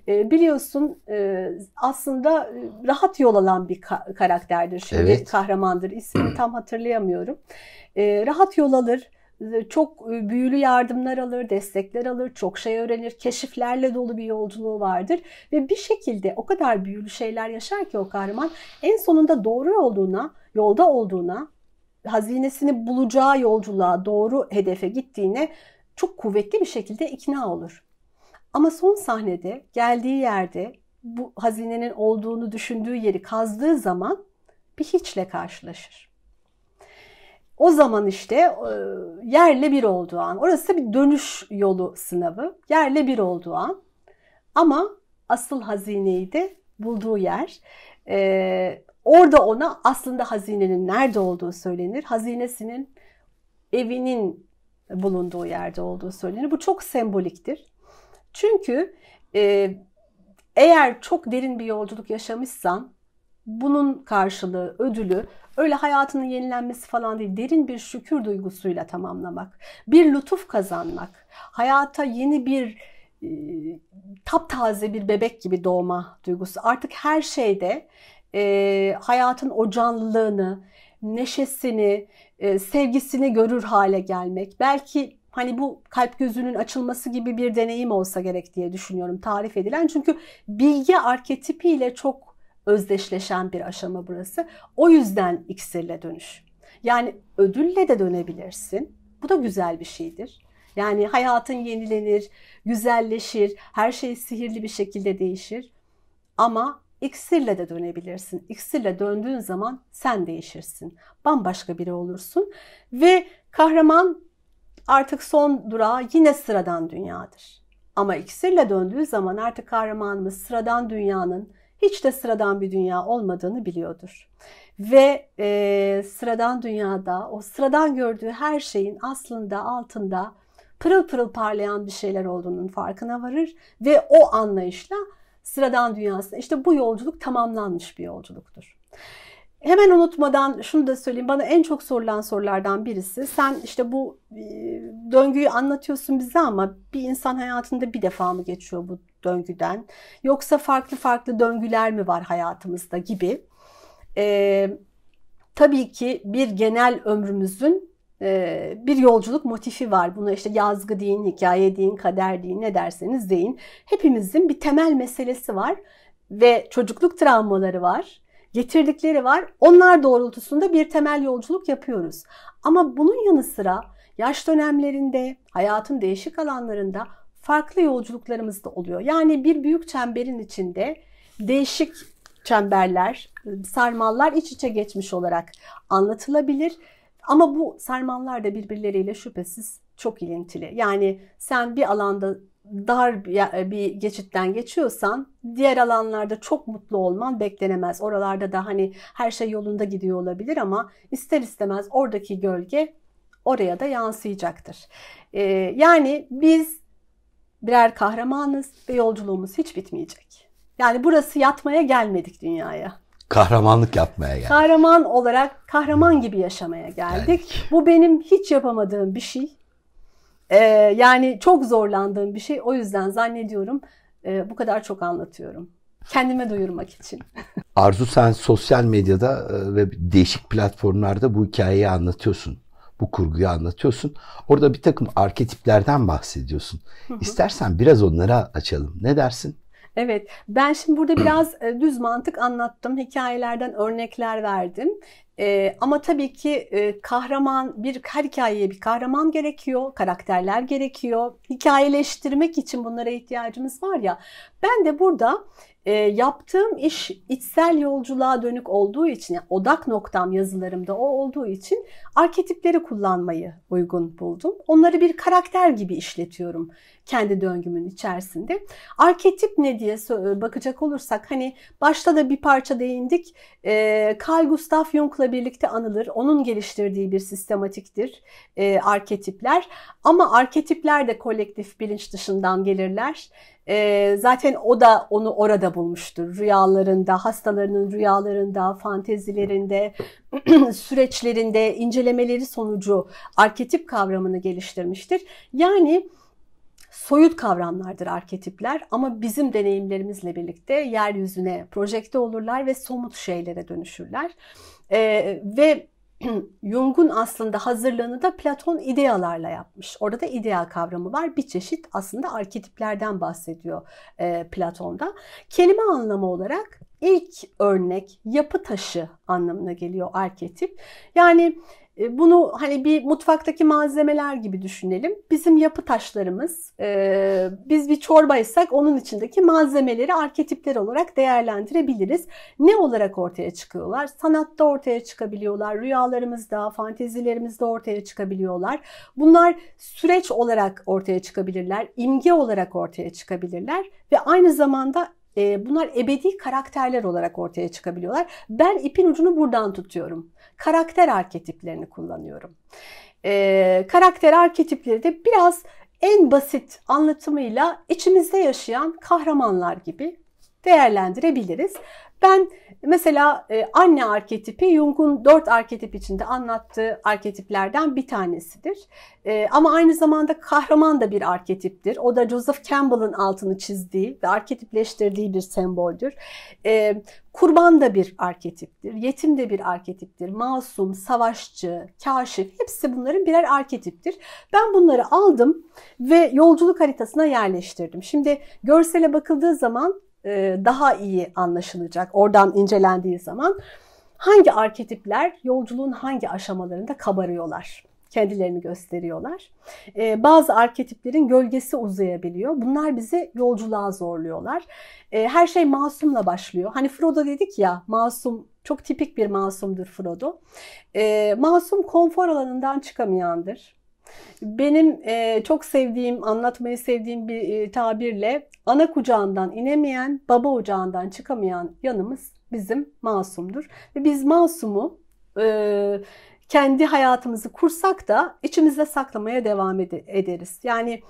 e, biliyorsun e, aslında rahat yol alan bir karakterdir şimdi evet. kahramandır ismini tam hatırlayamıyorum rahat yol alır ee, çok e, büyülü yardımlar alır, destekler alır, çok şey öğrenir, keşiflerle dolu bir yolculuğu vardır ve bir şekilde o kadar büyülü şeyler yaşar ki o kahraman en sonunda doğru olduğuna, yolda olduğuna, hazinesini bulacağı yolculuğa, doğru hedefe gittiğine çok kuvvetli bir şekilde ikna olur. Ama son sahnede geldiği yerde bu hazinenin olduğunu düşündüğü yeri kazdığı zaman bir hiçle karşılaşır. O zaman işte e, yerle bir olduğu an. Orası bir dönüş yolu sınavı. Yerle bir olduğu an. Ama asıl hazineyi de bulduğu yer. E, orada ona aslında hazinenin nerede olduğu söylenir. Hazinesinin evinin bulunduğu yerde olduğu söylenir. Bu çok semboliktir. Çünkü e, eğer çok derin bir yolculuk yaşamışsan bunun karşılığı, ödülü Öyle hayatının yenilenmesi falan değil. Derin bir şükür duygusuyla tamamlamak. Bir lütuf kazanmak. Hayata yeni bir e, taptaze bir bebek gibi doğma duygusu. Artık her şeyde e, hayatın o canlılığını, neşesini, e, sevgisini görür hale gelmek. Belki hani bu kalp gözünün açılması gibi bir deneyim olsa gerek diye düşünüyorum tarif edilen. Çünkü bilgi arketipiyle çok özdeşleşen bir aşama burası. O yüzden iksirle dönüş. Yani ödülle de dönebilirsin. Bu da güzel bir şeydir. Yani hayatın yenilenir, güzelleşir, her şey sihirli bir şekilde değişir. Ama iksirle de dönebilirsin. İksirle döndüğün zaman sen değişirsin. Bambaşka biri olursun ve kahraman artık son durağı yine sıradan dünyadır. Ama iksirle döndüğü zaman artık kahramanımız sıradan dünyanın hiç de sıradan bir dünya olmadığını biliyordur. Ve e, sıradan dünyada o sıradan gördüğü her şeyin aslında altında pırıl pırıl parlayan bir şeyler olduğunun farkına varır ve o anlayışla sıradan dünyasında işte bu yolculuk tamamlanmış bir yolculuktur. Hemen unutmadan şunu da söyleyeyim. Bana en çok sorulan sorulardan birisi. Sen işte bu e, döngüyü anlatıyorsun bize ama bir insan hayatında bir defa mı geçiyor bu döngüden? Yoksa farklı farklı döngüler mi var hayatımızda gibi. Ee, tabii ki bir genel ömrümüzün e, bir yolculuk motifi var. Buna işte yazgı deyin, hikaye deyin, kader deyin, ne derseniz deyin. Hepimizin bir temel meselesi var ve çocukluk travmaları var getirdikleri var. Onlar doğrultusunda bir temel yolculuk yapıyoruz. Ama bunun yanı sıra yaş dönemlerinde, hayatın değişik alanlarında farklı yolculuklarımız da oluyor. Yani bir büyük çemberin içinde değişik çemberler, sarmallar iç içe geçmiş olarak anlatılabilir. Ama bu sarmallar da birbirleriyle şüphesiz çok ilintili. Yani sen bir alanda dar e, bir geçitten geçiyorsan diğer alanlarda çok mutlu olman beklenemez. Oralarda da hani her şey yolunda gidiyor olabilir ama ister istemez oradaki gölge oraya da yansıyacaktır. Ee, yani biz birer kahramanız ve yolculuğumuz hiç bitmeyecek. Yani burası yatmaya gelmedik dünyaya. Kahramanlık yapmaya geldik. Kahraman olarak kahraman gibi yaşamaya geldik. geldik. Bu benim hiç yapamadığım bir şey. Ee, yani çok zorlandığım bir şey. O yüzden zannediyorum e, bu kadar çok anlatıyorum. Kendime duyurmak için. Arzu sen sosyal medyada e, ve değişik platformlarda bu hikayeyi anlatıyorsun. Bu kurguyu anlatıyorsun. Orada bir takım arketiplerden bahsediyorsun. İstersen biraz onlara açalım. Ne dersin? Evet, ben şimdi burada biraz e, düz mantık anlattım, hikayelerden örnekler verdim. E, ama tabii ki e, kahraman bir her hikayeye bir kahraman gerekiyor, karakterler gerekiyor. Hikayeleştirmek için bunlara ihtiyacımız var ya. Ben de burada e, yaptığım iş içsel yolculuğa dönük olduğu için, yani odak noktam yazılarımda o olduğu için arketipleri kullanmayı uygun buldum. Onları bir karakter gibi işletiyorum kendi döngümün içerisinde. Arketip ne diye e, bakacak olursak hani başta da bir parça değindik. E, Carl Gustav Jung'la birlikte anılır. Onun geliştirdiği bir sistematiktir e, arketipler. Ama arketipler de kolektif bilinç dışından gelirler. E, zaten o da onu orada bulmuştur. Rüyalarında, hastalarının rüyalarında, fantezilerinde, süreçlerinde incelemeleri sonucu arketip kavramını geliştirmiştir. Yani soyut kavramlardır arketipler ama bizim deneyimlerimizle birlikte yeryüzüne projekte olurlar ve somut şeylere dönüşürler. Ee, ve Jung'un aslında hazırlığını da Platon idealarla yapmış. Orada da ideal kavramı var. Bir çeşit aslında arketiplerden bahsediyor e, Platon'da. Kelime anlamı olarak ilk örnek yapı taşı anlamına geliyor arketip. Yani ee, bunu hani bir mutfaktaki malzemeler gibi düşünelim. Bizim yapı taşlarımız, e, biz bir çorbaysak onun içindeki malzemeleri arketipler olarak değerlendirebiliriz. Ne olarak ortaya çıkıyorlar? Sanatta ortaya çıkabiliyorlar, rüyalarımızda, fantezilerimizde ortaya çıkabiliyorlar. Bunlar süreç olarak ortaya çıkabilirler, imge olarak ortaya çıkabilirler ve aynı zamanda e, bunlar ebedi karakterler olarak ortaya çıkabiliyorlar. Ben ipin ucunu buradan tutuyorum. Karakter arketiplerini kullanıyorum. E, karakter arketipleri de biraz en basit anlatımıyla içimizde yaşayan kahramanlar gibi değerlendirebiliriz. Ben Mesela e, anne arketipi Jung'un dört arketip içinde anlattığı arketiplerden bir tanesidir. E, ama aynı zamanda kahraman da bir arketiptir. O da Joseph Campbell'ın altını çizdiği ve arketipleştirdiği bir semboldür. E, kurban da bir arketiptir. Yetim de bir arketiptir. Masum, savaşçı, kaşif hepsi bunların birer arketiptir. Ben bunları aldım ve yolculuk haritasına yerleştirdim. Şimdi görsele bakıldığı zaman e, daha iyi anlaşılacak oradan incelendiği zaman. Hangi arketipler yolculuğun hangi aşamalarında kabarıyorlar? kendilerini gösteriyorlar. Ee, bazı arketiplerin gölgesi uzayabiliyor. Bunlar bizi yolculuğa zorluyorlar. Ee, her şey masumla başlıyor. Hani Frodo dedik ya, masum çok tipik bir masumdur Frodo. Ee, masum konfor alanından çıkamayandır. Benim e, çok sevdiğim, anlatmayı sevdiğim bir e, tabirle ana kucağından inemeyen, baba ocağından çıkamayan yanımız bizim masumdur. Ve biz masumu e, kendi hayatımızı kursak da içimizde saklamaya devam ed- ederiz. Yani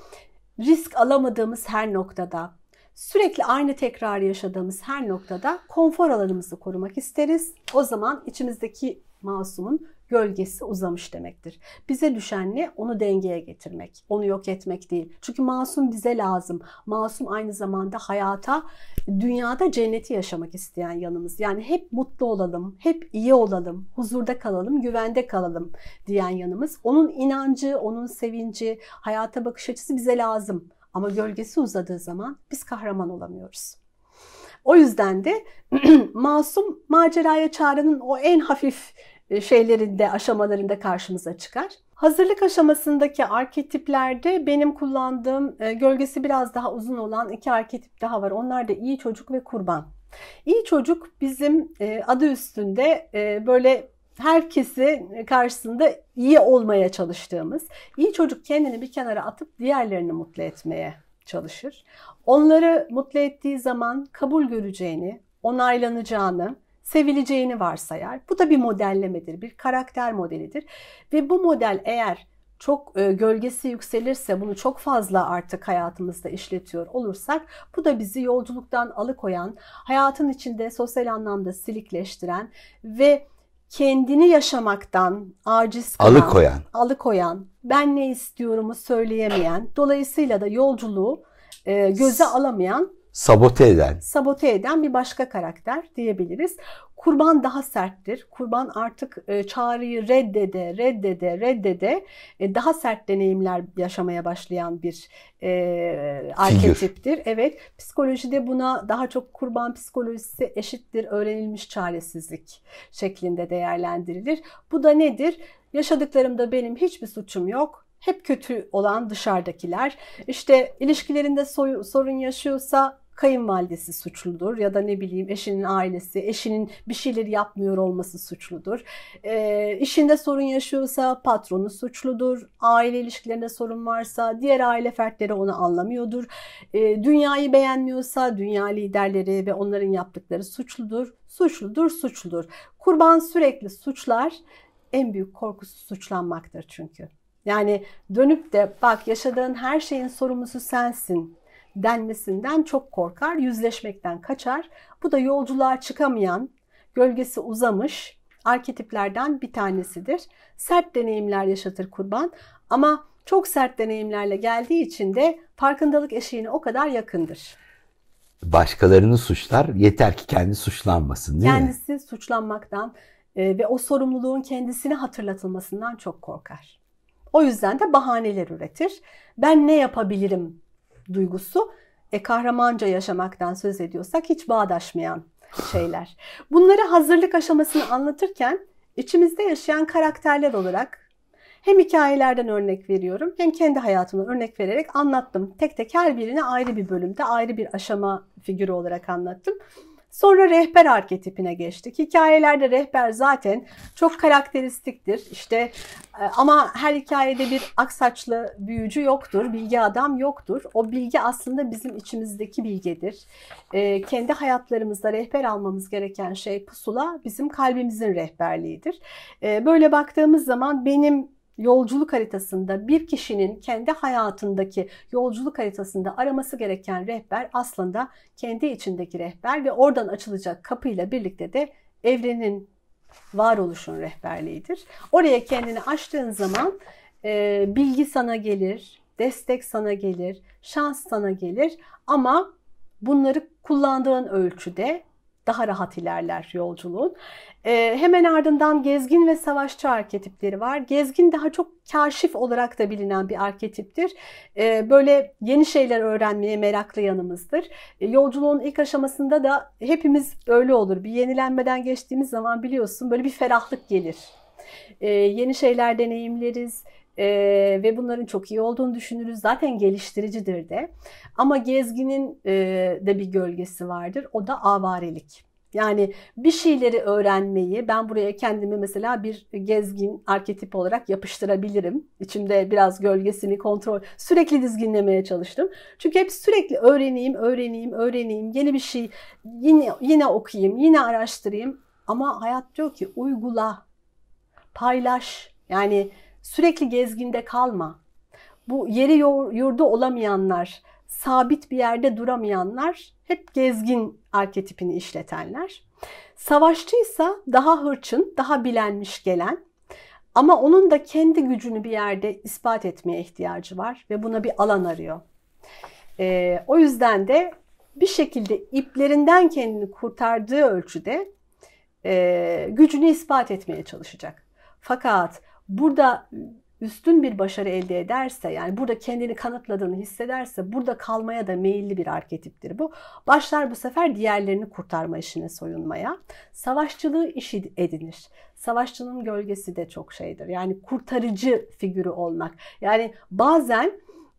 risk alamadığımız her noktada, sürekli aynı tekrar yaşadığımız her noktada konfor alanımızı korumak isteriz. O zaman içimizdeki masumun gölgesi uzamış demektir. Bize düşen ne? Onu dengeye getirmek. Onu yok etmek değil. Çünkü masum bize lazım. Masum aynı zamanda hayata, dünyada cenneti yaşamak isteyen yanımız. Yani hep mutlu olalım, hep iyi olalım, huzurda kalalım, güvende kalalım diyen yanımız. Onun inancı, onun sevinci, hayata bakış açısı bize lazım. Ama gölgesi uzadığı zaman biz kahraman olamıyoruz. O yüzden de masum maceraya çağrının o en hafif e, şeylerinde, aşamalarında karşımıza çıkar. Hazırlık aşamasındaki arketiplerde benim kullandığım e, gölgesi biraz daha uzun olan iki arketip daha var. Onlar da iyi çocuk ve kurban. İyi çocuk bizim e, adı üstünde böyle herkesi karşısında iyi olmaya çalıştığımız. İyi çocuk kendini bir kenara atıp diğerlerini mutlu etmeye çalışır. Onları mutlu ettiği zaman kabul göreceğini, onaylanacağını, sevileceğini varsayar. Bu da bir modellemedir, bir karakter modelidir. Ve bu model eğer çok e, gölgesi yükselirse bunu çok fazla artık hayatımızda işletiyor olursak bu da bizi yolculuktan alıkoyan, hayatın içinde sosyal anlamda silikleştiren ve kendini yaşamaktan aciz kılan, alıkoyan. alıkoyan, ben ne istiyorumu söyleyemeyen, dolayısıyla da yolculuğu e, göze alamayan sabote eden. Sabote eden bir başka karakter diyebiliriz. Kurban daha serttir. Kurban artık e, çağrıyı reddede, reddede, reddede e, daha sert deneyimler yaşamaya başlayan bir e, arketiptir. Evet, psikolojide buna daha çok kurban psikolojisi eşittir öğrenilmiş çaresizlik şeklinde değerlendirilir. Bu da nedir? Yaşadıklarımda benim hiçbir suçum yok hep kötü olan dışarıdakiler. İşte ilişkilerinde sorun yaşıyorsa kayınvalidesi suçludur ya da ne bileyim eşinin ailesi, eşinin bir şeyleri yapmıyor olması suçludur. E, işinde sorun yaşıyorsa patronu suçludur, aile ilişkilerinde sorun varsa diğer aile fertleri onu anlamıyordur. E, dünyayı beğenmiyorsa dünya liderleri ve onların yaptıkları suçludur, suçludur, suçludur. Kurban sürekli suçlar, en büyük korkusu suçlanmaktır çünkü. Yani dönüp de bak yaşadığın her şeyin sorumlusu sensin denmesinden çok korkar, yüzleşmekten kaçar. Bu da yolculuğa çıkamayan, gölgesi uzamış arketiplerden bir tanesidir. Sert deneyimler yaşatır kurban ama çok sert deneyimlerle geldiği için de farkındalık eşiğine o kadar yakındır. Başkalarını suçlar yeter ki kendi suçlanmasın değil Kendisi mi? Kendisi suçlanmaktan e, ve o sorumluluğun kendisine hatırlatılmasından çok korkar. O yüzden de bahaneler üretir. Ben ne yapabilirim duygusu e, kahramanca yaşamaktan söz ediyorsak hiç bağdaşmayan şeyler. Bunları hazırlık aşamasını anlatırken içimizde yaşayan karakterler olarak hem hikayelerden örnek veriyorum hem kendi hayatımdan örnek vererek anlattım. Tek tek her birini ayrı bir bölümde ayrı bir aşama figürü olarak anlattım. Sonra rehber arketipine geçtik. Hikayelerde rehber zaten çok karakteristiktir. İşte e, ama her hikayede bir aksaçlı büyücü yoktur, bilgi adam yoktur. O bilgi aslında bizim içimizdeki bilgedir. E, kendi hayatlarımızda rehber almamız gereken şey pusula bizim kalbimizin rehberliğidir. E, böyle baktığımız zaman benim yolculuk haritasında bir kişinin kendi hayatındaki yolculuk haritasında araması gereken rehber aslında kendi içindeki rehber ve oradan açılacak kapıyla birlikte de evrenin varoluşun rehberliğidir. Oraya kendini açtığın zaman e, bilgi sana gelir, destek sana gelir, şans sana gelir ama bunları kullandığın ölçüde daha rahat ilerler yolculuğun. E, hemen ardından gezgin ve savaşçı arketipleri var. Gezgin daha çok kaşif olarak da bilinen bir arketiptir. E, böyle yeni şeyler öğrenmeye meraklı yanımızdır. E, yolculuğun ilk aşamasında da hepimiz öyle olur. Bir yenilenmeden geçtiğimiz zaman biliyorsun böyle bir ferahlık gelir. E, yeni şeyler deneyimleriz e, ve bunların çok iyi olduğunu düşünürüz. Zaten geliştiricidir de. Ama gezginin e, de bir gölgesi vardır. O da avarelik. Yani bir şeyleri öğrenmeyi ben buraya kendimi mesela bir gezgin arketip olarak yapıştırabilirim. İçimde biraz gölgesini kontrol sürekli dizginlemeye çalıştım. Çünkü hep sürekli öğreneyim, öğreneyim, öğreneyim, yeni bir şey yine yine okuyayım, yine araştırayım. Ama hayat diyor ki uygula, paylaş. Yani Sürekli gezginde kalma. Bu yeri yurdu olamayanlar, sabit bir yerde duramayanlar hep gezgin arketipini işletenler. Savaşçıysa daha hırçın, daha bilenmiş gelen ama onun da kendi gücünü bir yerde ispat etmeye ihtiyacı var ve buna bir alan arıyor. E, o yüzden de bir şekilde iplerinden kendini kurtardığı ölçüde e, gücünü ispat etmeye çalışacak. Fakat burada üstün bir başarı elde ederse yani burada kendini kanıtladığını hissederse burada kalmaya da meyilli bir arketiptir bu. Başlar bu sefer diğerlerini kurtarma işine soyunmaya. Savaşçılığı işi edinir. Savaşçının gölgesi de çok şeydir. Yani kurtarıcı figürü olmak. Yani bazen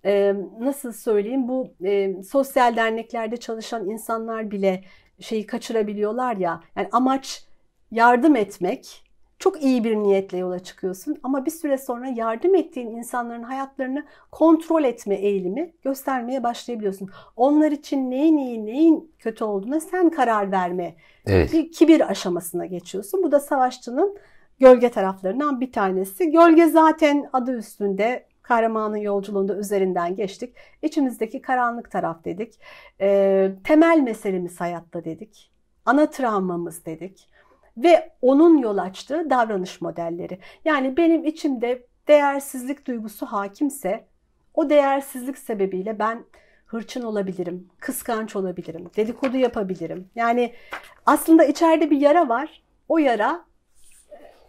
e, nasıl söyleyeyim bu e, sosyal derneklerde çalışan insanlar bile şeyi kaçırabiliyorlar ya. Yani amaç yardım etmek, çok iyi bir niyetle yola çıkıyorsun ama bir süre sonra yardım ettiğin insanların hayatlarını kontrol etme eğilimi göstermeye başlayabiliyorsun. Onlar için neyin iyi neyin kötü olduğuna sen karar verme evet. bir kibir aşamasına geçiyorsun. Bu da savaşçının gölge taraflarından bir tanesi. Gölge zaten adı üstünde kahramanın yolculuğunda üzerinden geçtik. İçimizdeki karanlık taraf dedik. E, temel meselemiz hayatta dedik. Ana travmamız dedik ve onun yol açtığı davranış modelleri. Yani benim içimde değersizlik duygusu hakimse o değersizlik sebebiyle ben hırçın olabilirim, kıskanç olabilirim, dedikodu yapabilirim. Yani aslında içeride bir yara var. O yara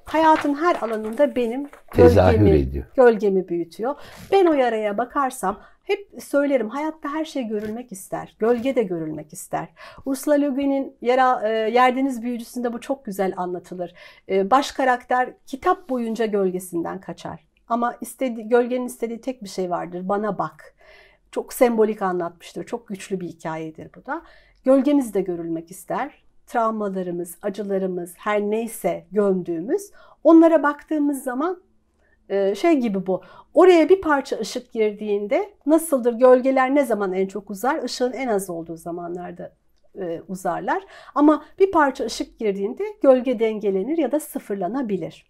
hayatın her alanında benim Tezahür gölgemi, ediyor. gölgemi büyütüyor. Ben o yaraya bakarsam hep söylerim hayatta her şey görülmek ister. Gölge de görülmek ister. Ursula Le Guin'in Yera, e, Yerdeniz Büyücüsü'nde bu çok güzel anlatılır. E, baş karakter kitap boyunca gölgesinden kaçar. Ama istedi, gölgenin istediği tek bir şey vardır. Bana bak. Çok sembolik anlatmıştır. Çok güçlü bir hikayedir bu da. Gölgemiz de görülmek ister travmalarımız, acılarımız, her neyse gömdüğümüz onlara baktığımız zaman e, şey gibi bu. Oraya bir parça ışık girdiğinde nasıldır gölgeler ne zaman en çok uzar? Işığın en az olduğu zamanlarda e, uzarlar. Ama bir parça ışık girdiğinde gölge dengelenir ya da sıfırlanabilir.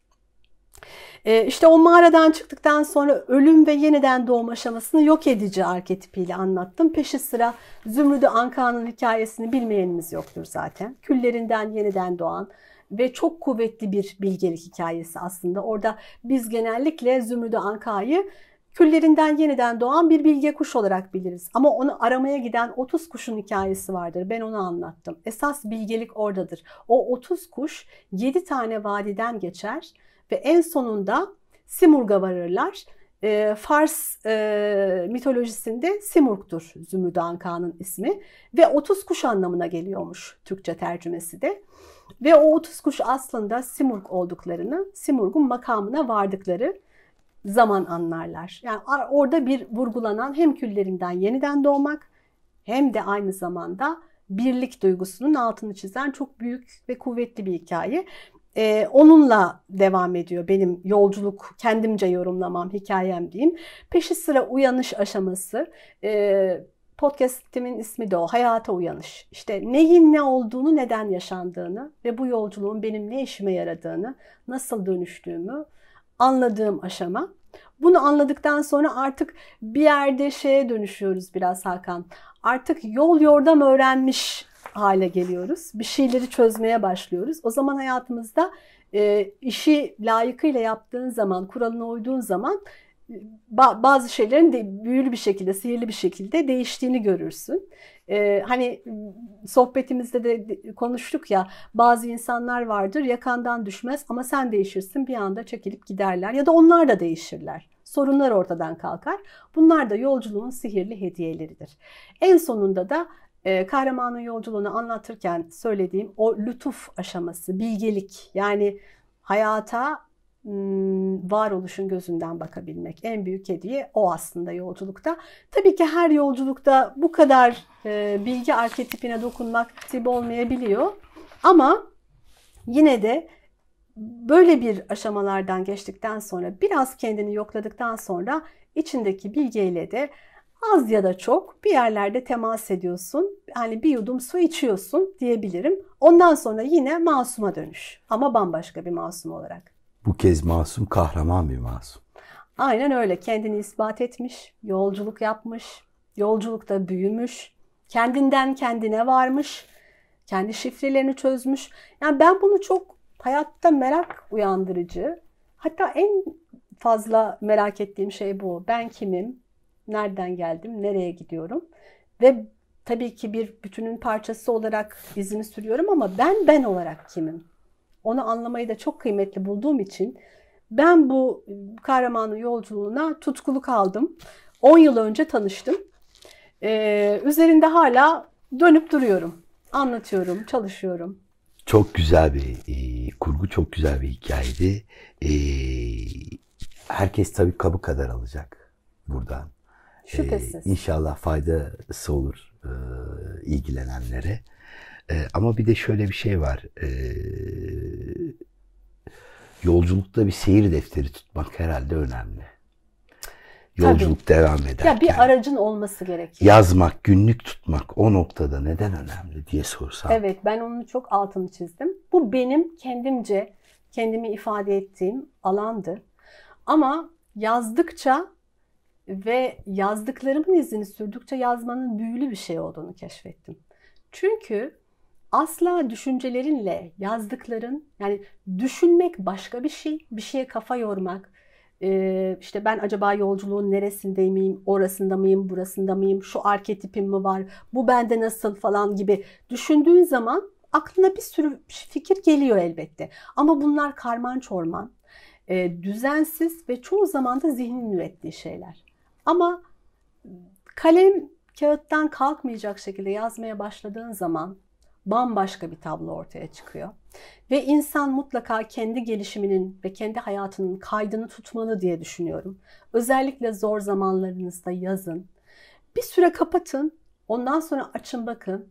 Ee, işte o mağaradan çıktıktan sonra ölüm ve yeniden doğum aşamasını yok edici arketipiyle anlattım. Peşi sıra Zümrüdü Anka'nın hikayesini bilmeyenimiz yoktur zaten. Küllerinden yeniden doğan ve çok kuvvetli bir bilgelik hikayesi aslında. Orada biz genellikle Zümrüdü Anka'yı küllerinden yeniden doğan bir bilge kuş olarak biliriz. Ama onu aramaya giden 30 kuşun hikayesi vardır. Ben onu anlattım. Esas bilgelik oradadır. O 30 kuş 7 tane vadiden geçer ve en sonunda Simurg'a varırlar. E, Fars e, mitolojisinde Simurg'dur Zümrüt Anka'nın ismi ve 30 kuş anlamına geliyormuş Türkçe tercümesi de. Ve o 30 kuş aslında Simurg olduklarını, Simurg'un makamına vardıkları zaman anlarlar. Yani orada bir vurgulanan hem küllerinden yeniden doğmak hem de aynı zamanda birlik duygusunun altını çizen çok büyük ve kuvvetli bir hikaye e, onunla devam ediyor benim yolculuk, kendimce yorumlamam, hikayem diyeyim. Peşi sıra uyanış aşaması, e, podcast'imin ismi de o, hayata uyanış. İşte neyin ne olduğunu, neden yaşandığını ve bu yolculuğun benim ne işime yaradığını, nasıl dönüştüğümü anladığım aşama. Bunu anladıktan sonra artık bir yerde şeye dönüşüyoruz biraz Hakan. Artık yol yordam öğrenmiş hale geliyoruz. Bir şeyleri çözmeye başlıyoruz. O zaman hayatımızda e, işi layıkıyla yaptığın zaman, kuralına uyduğun zaman e, bazı şeylerin de büyülü bir şekilde, sihirli bir şekilde değiştiğini görürsün. Ee, hani sohbetimizde de konuştuk ya bazı insanlar vardır yakandan düşmez ama sen değişirsin bir anda çekilip giderler ya da onlar da değişirler. Sorunlar ortadan kalkar. Bunlar da yolculuğun sihirli hediyeleridir. En sonunda da ee, kahramanın yolculuğunu anlatırken söylediğim o lütuf aşaması, bilgelik yani hayata hmm, varoluşun gözünden bakabilmek. En büyük hediye o aslında yolculukta. Tabii ki her yolculukta bu kadar e, bilgi arketipine dokunmak tip olmayabiliyor. Ama yine de böyle bir aşamalardan geçtikten sonra biraz kendini yokladıktan sonra içindeki bilgiyle de az ya da çok bir yerlerde temas ediyorsun. yani bir yudum su içiyorsun diyebilirim. Ondan sonra yine masuma dönüş. Ama bambaşka bir masum olarak. Bu kez masum kahraman bir masum. Aynen öyle. Kendini ispat etmiş, yolculuk yapmış, yolculukta büyümüş, kendinden kendine varmış, kendi şifrelerini çözmüş. Yani ben bunu çok hayatta merak uyandırıcı. Hatta en fazla merak ettiğim şey bu. Ben kimim? Nereden geldim, nereye gidiyorum? Ve tabii ki bir bütünün parçası olarak izini sürüyorum ama ben ben olarak kimim? Onu anlamayı da çok kıymetli bulduğum için ben bu ıı, kahramanın yolculuğuna tutkulu kaldım. 10 yıl önce tanıştım. Ee, üzerinde hala dönüp duruyorum. Anlatıyorum, çalışıyorum. Çok güzel bir e, kurgu, çok güzel bir hikayeydi. E, herkes tabii kabı kadar alacak buradan. Şüphesiz. E, inşallah faydası olur e, ilgilenenlere. E, ama bir de şöyle bir şey var. E, yolculukta bir seyir defteri tutmak herhalde önemli. Yolculuk Tabii. devam ederken. Ya bir aracın olması gerekiyor. Yazmak, günlük tutmak o noktada neden önemli diye sorsam. Evet ben onu çok altını çizdim. Bu benim kendimce kendimi ifade ettiğim alandı. Ama yazdıkça ve yazdıklarımın izini sürdükçe yazmanın büyülü bir şey olduğunu keşfettim. Çünkü asla düşüncelerinle yazdıkların yani düşünmek başka bir şey, bir şeye kafa yormak, e, işte ben acaba yolculuğun neresinde miyim, orasında mıyım, burasında mıyım, şu arketipim mi var, bu bende nasıl falan gibi düşündüğün zaman aklına bir sürü fikir geliyor elbette. Ama bunlar karman çorman, e, düzensiz ve çoğu zaman da zihnin ürettiği şeyler. Ama kalem kağıttan kalkmayacak şekilde yazmaya başladığın zaman bambaşka bir tablo ortaya çıkıyor. Ve insan mutlaka kendi gelişiminin ve kendi hayatının kaydını tutmalı diye düşünüyorum. Özellikle zor zamanlarınızda yazın. Bir süre kapatın, ondan sonra açın bakın.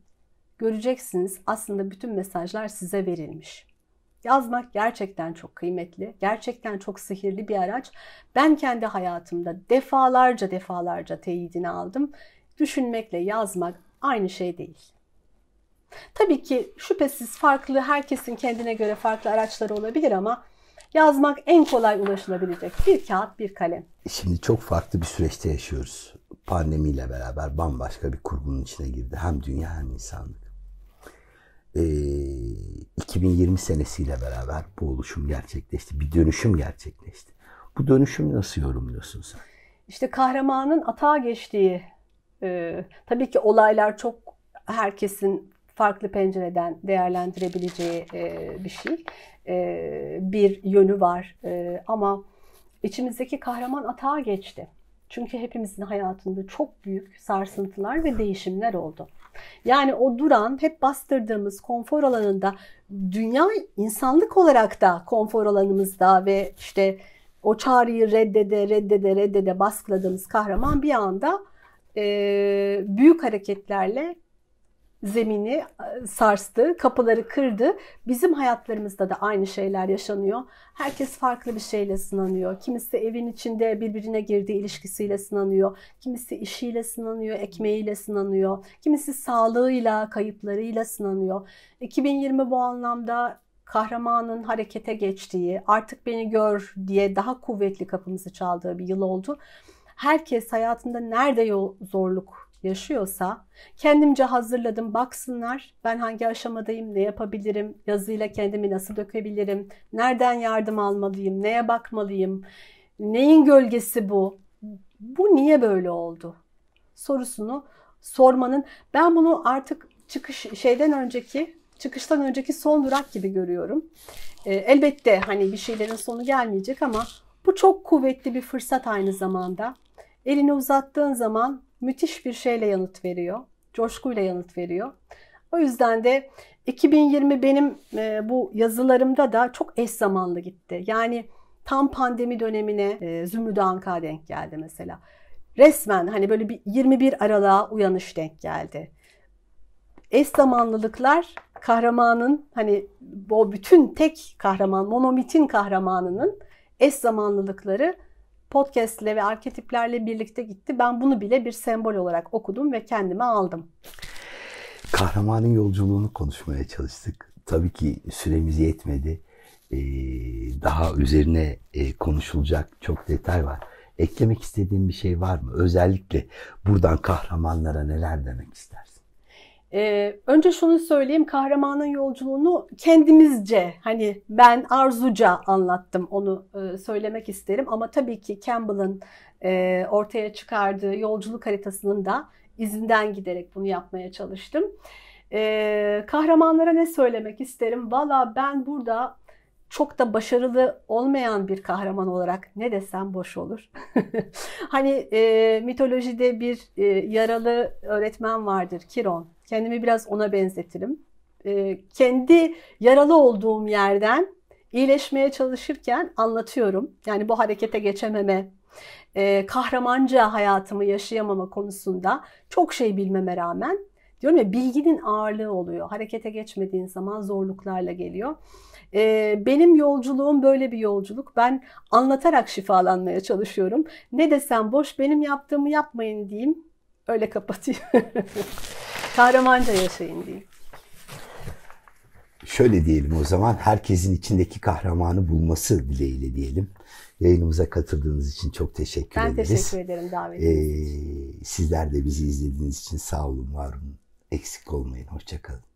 Göreceksiniz aslında bütün mesajlar size verilmiş. Yazmak gerçekten çok kıymetli, gerçekten çok sihirli bir araç. Ben kendi hayatımda defalarca defalarca teyidini aldım. Düşünmekle yazmak aynı şey değil. Tabii ki şüphesiz farklı, herkesin kendine göre farklı araçları olabilir ama yazmak en kolay ulaşılabilecek bir kağıt, bir kalem. Şimdi çok farklı bir süreçte yaşıyoruz. Pandemiyle beraber bambaşka bir kurgunun içine girdi hem dünya hem insanlık. 2020 ee, senesiyle beraber bu oluşum gerçekleşti. Bir dönüşüm gerçekleşti. Bu dönüşümü nasıl yorumluyorsun sen? İşte kahramanın atağa geçtiği, e, tabii ki olaylar çok herkesin farklı pencereden değerlendirebileceği e, bir şey. E, bir yönü var e, ama içimizdeki kahraman atağa geçti. Çünkü hepimizin hayatında çok büyük sarsıntılar ve değişimler oldu. Yani o duran, hep bastırdığımız konfor alanında dünya insanlık olarak da konfor alanımızda ve işte o çağrıyı reddede, reddede, reddede baskıladığımız kahraman bir anda e, büyük hareketlerle zemini e, sarstı, kapıları kırdı. Bizim hayatlarımızda da aynı şeyler yaşanıyor. Herkes farklı bir şeyle sınanıyor. Kimisi evin içinde birbirine girdiği ilişkisiyle sınanıyor. Kimisi işiyle sınanıyor, ekmeğiyle sınanıyor. Kimisi sağlığıyla, kayıplarıyla sınanıyor. 2020 bu anlamda kahramanın harekete geçtiği, artık beni gör diye daha kuvvetli kapımızı çaldığı bir yıl oldu. Herkes hayatında nerede zorluk yaşıyorsa kendimce hazırladım baksınlar ben hangi aşamadayım ne yapabilirim yazıyla kendimi nasıl dökebilirim nereden yardım almalıyım neye bakmalıyım neyin gölgesi bu bu niye böyle oldu sorusunu sormanın ben bunu artık çıkış şeyden önceki çıkıştan önceki son durak gibi görüyorum. E, elbette hani bir şeylerin sonu gelmeyecek ama bu çok kuvvetli bir fırsat aynı zamanda. Elini uzattığın zaman müthiş bir şeyle yanıt veriyor. Coşkuyla yanıt veriyor. O yüzden de 2020 benim e, bu yazılarımda da çok eş zamanlı gitti. Yani tam pandemi dönemine e, Zümrüt Anka denk geldi mesela. Resmen hani böyle bir 21 Aralık'a uyanış denk geldi. Eş zamanlılıklar kahramanın hani bu bütün tek kahraman monomitin kahramanının eş zamanlılıkları Podcast ile ve arketiplerle birlikte gitti. Ben bunu bile bir sembol olarak okudum ve kendime aldım. Kahramanın yolculuğunu konuşmaya çalıştık. Tabii ki süremiz yetmedi. Ee, daha üzerine e, konuşulacak çok detay var. Eklemek istediğin bir şey var mı? Özellikle buradan kahramanlara neler demek istersin? Ee, önce şunu söyleyeyim, kahramanın yolculuğunu kendimizce, hani ben arzuca anlattım onu e, söylemek isterim. Ama tabii ki Campbell'ın e, ortaya çıkardığı yolculuk haritasının da izinden giderek bunu yapmaya çalıştım. E, kahramanlara ne söylemek isterim? Valla ben burada çok da başarılı olmayan bir kahraman olarak ne desem boş olur. hani e, mitolojide bir e, yaralı öğretmen vardır, Kiron. Kendimi biraz ona benzetirim. E, kendi yaralı olduğum yerden iyileşmeye çalışırken anlatıyorum. Yani bu harekete geçememe, e, kahramanca hayatımı yaşayamama konusunda çok şey bilmeme rağmen diyorum ya bilginin ağırlığı oluyor. Harekete geçmediğin zaman zorluklarla geliyor. E, benim yolculuğum böyle bir yolculuk. Ben anlatarak şifalanmaya çalışıyorum. Ne desem boş benim yaptığımı yapmayın diyeyim. Öyle kapatayım. Kahramanca yaşayın diyeyim. Şöyle diyelim o zaman herkesin içindeki kahramanı bulması dileğiyle diyelim. Yayınımıza katıldığınız için çok teşekkür ben ederiz. Ben teşekkür ederim davetiniz Ee, sizler de bizi izlediğiniz için sağ olun, var olun. Eksik olmayın. Hoşçakalın.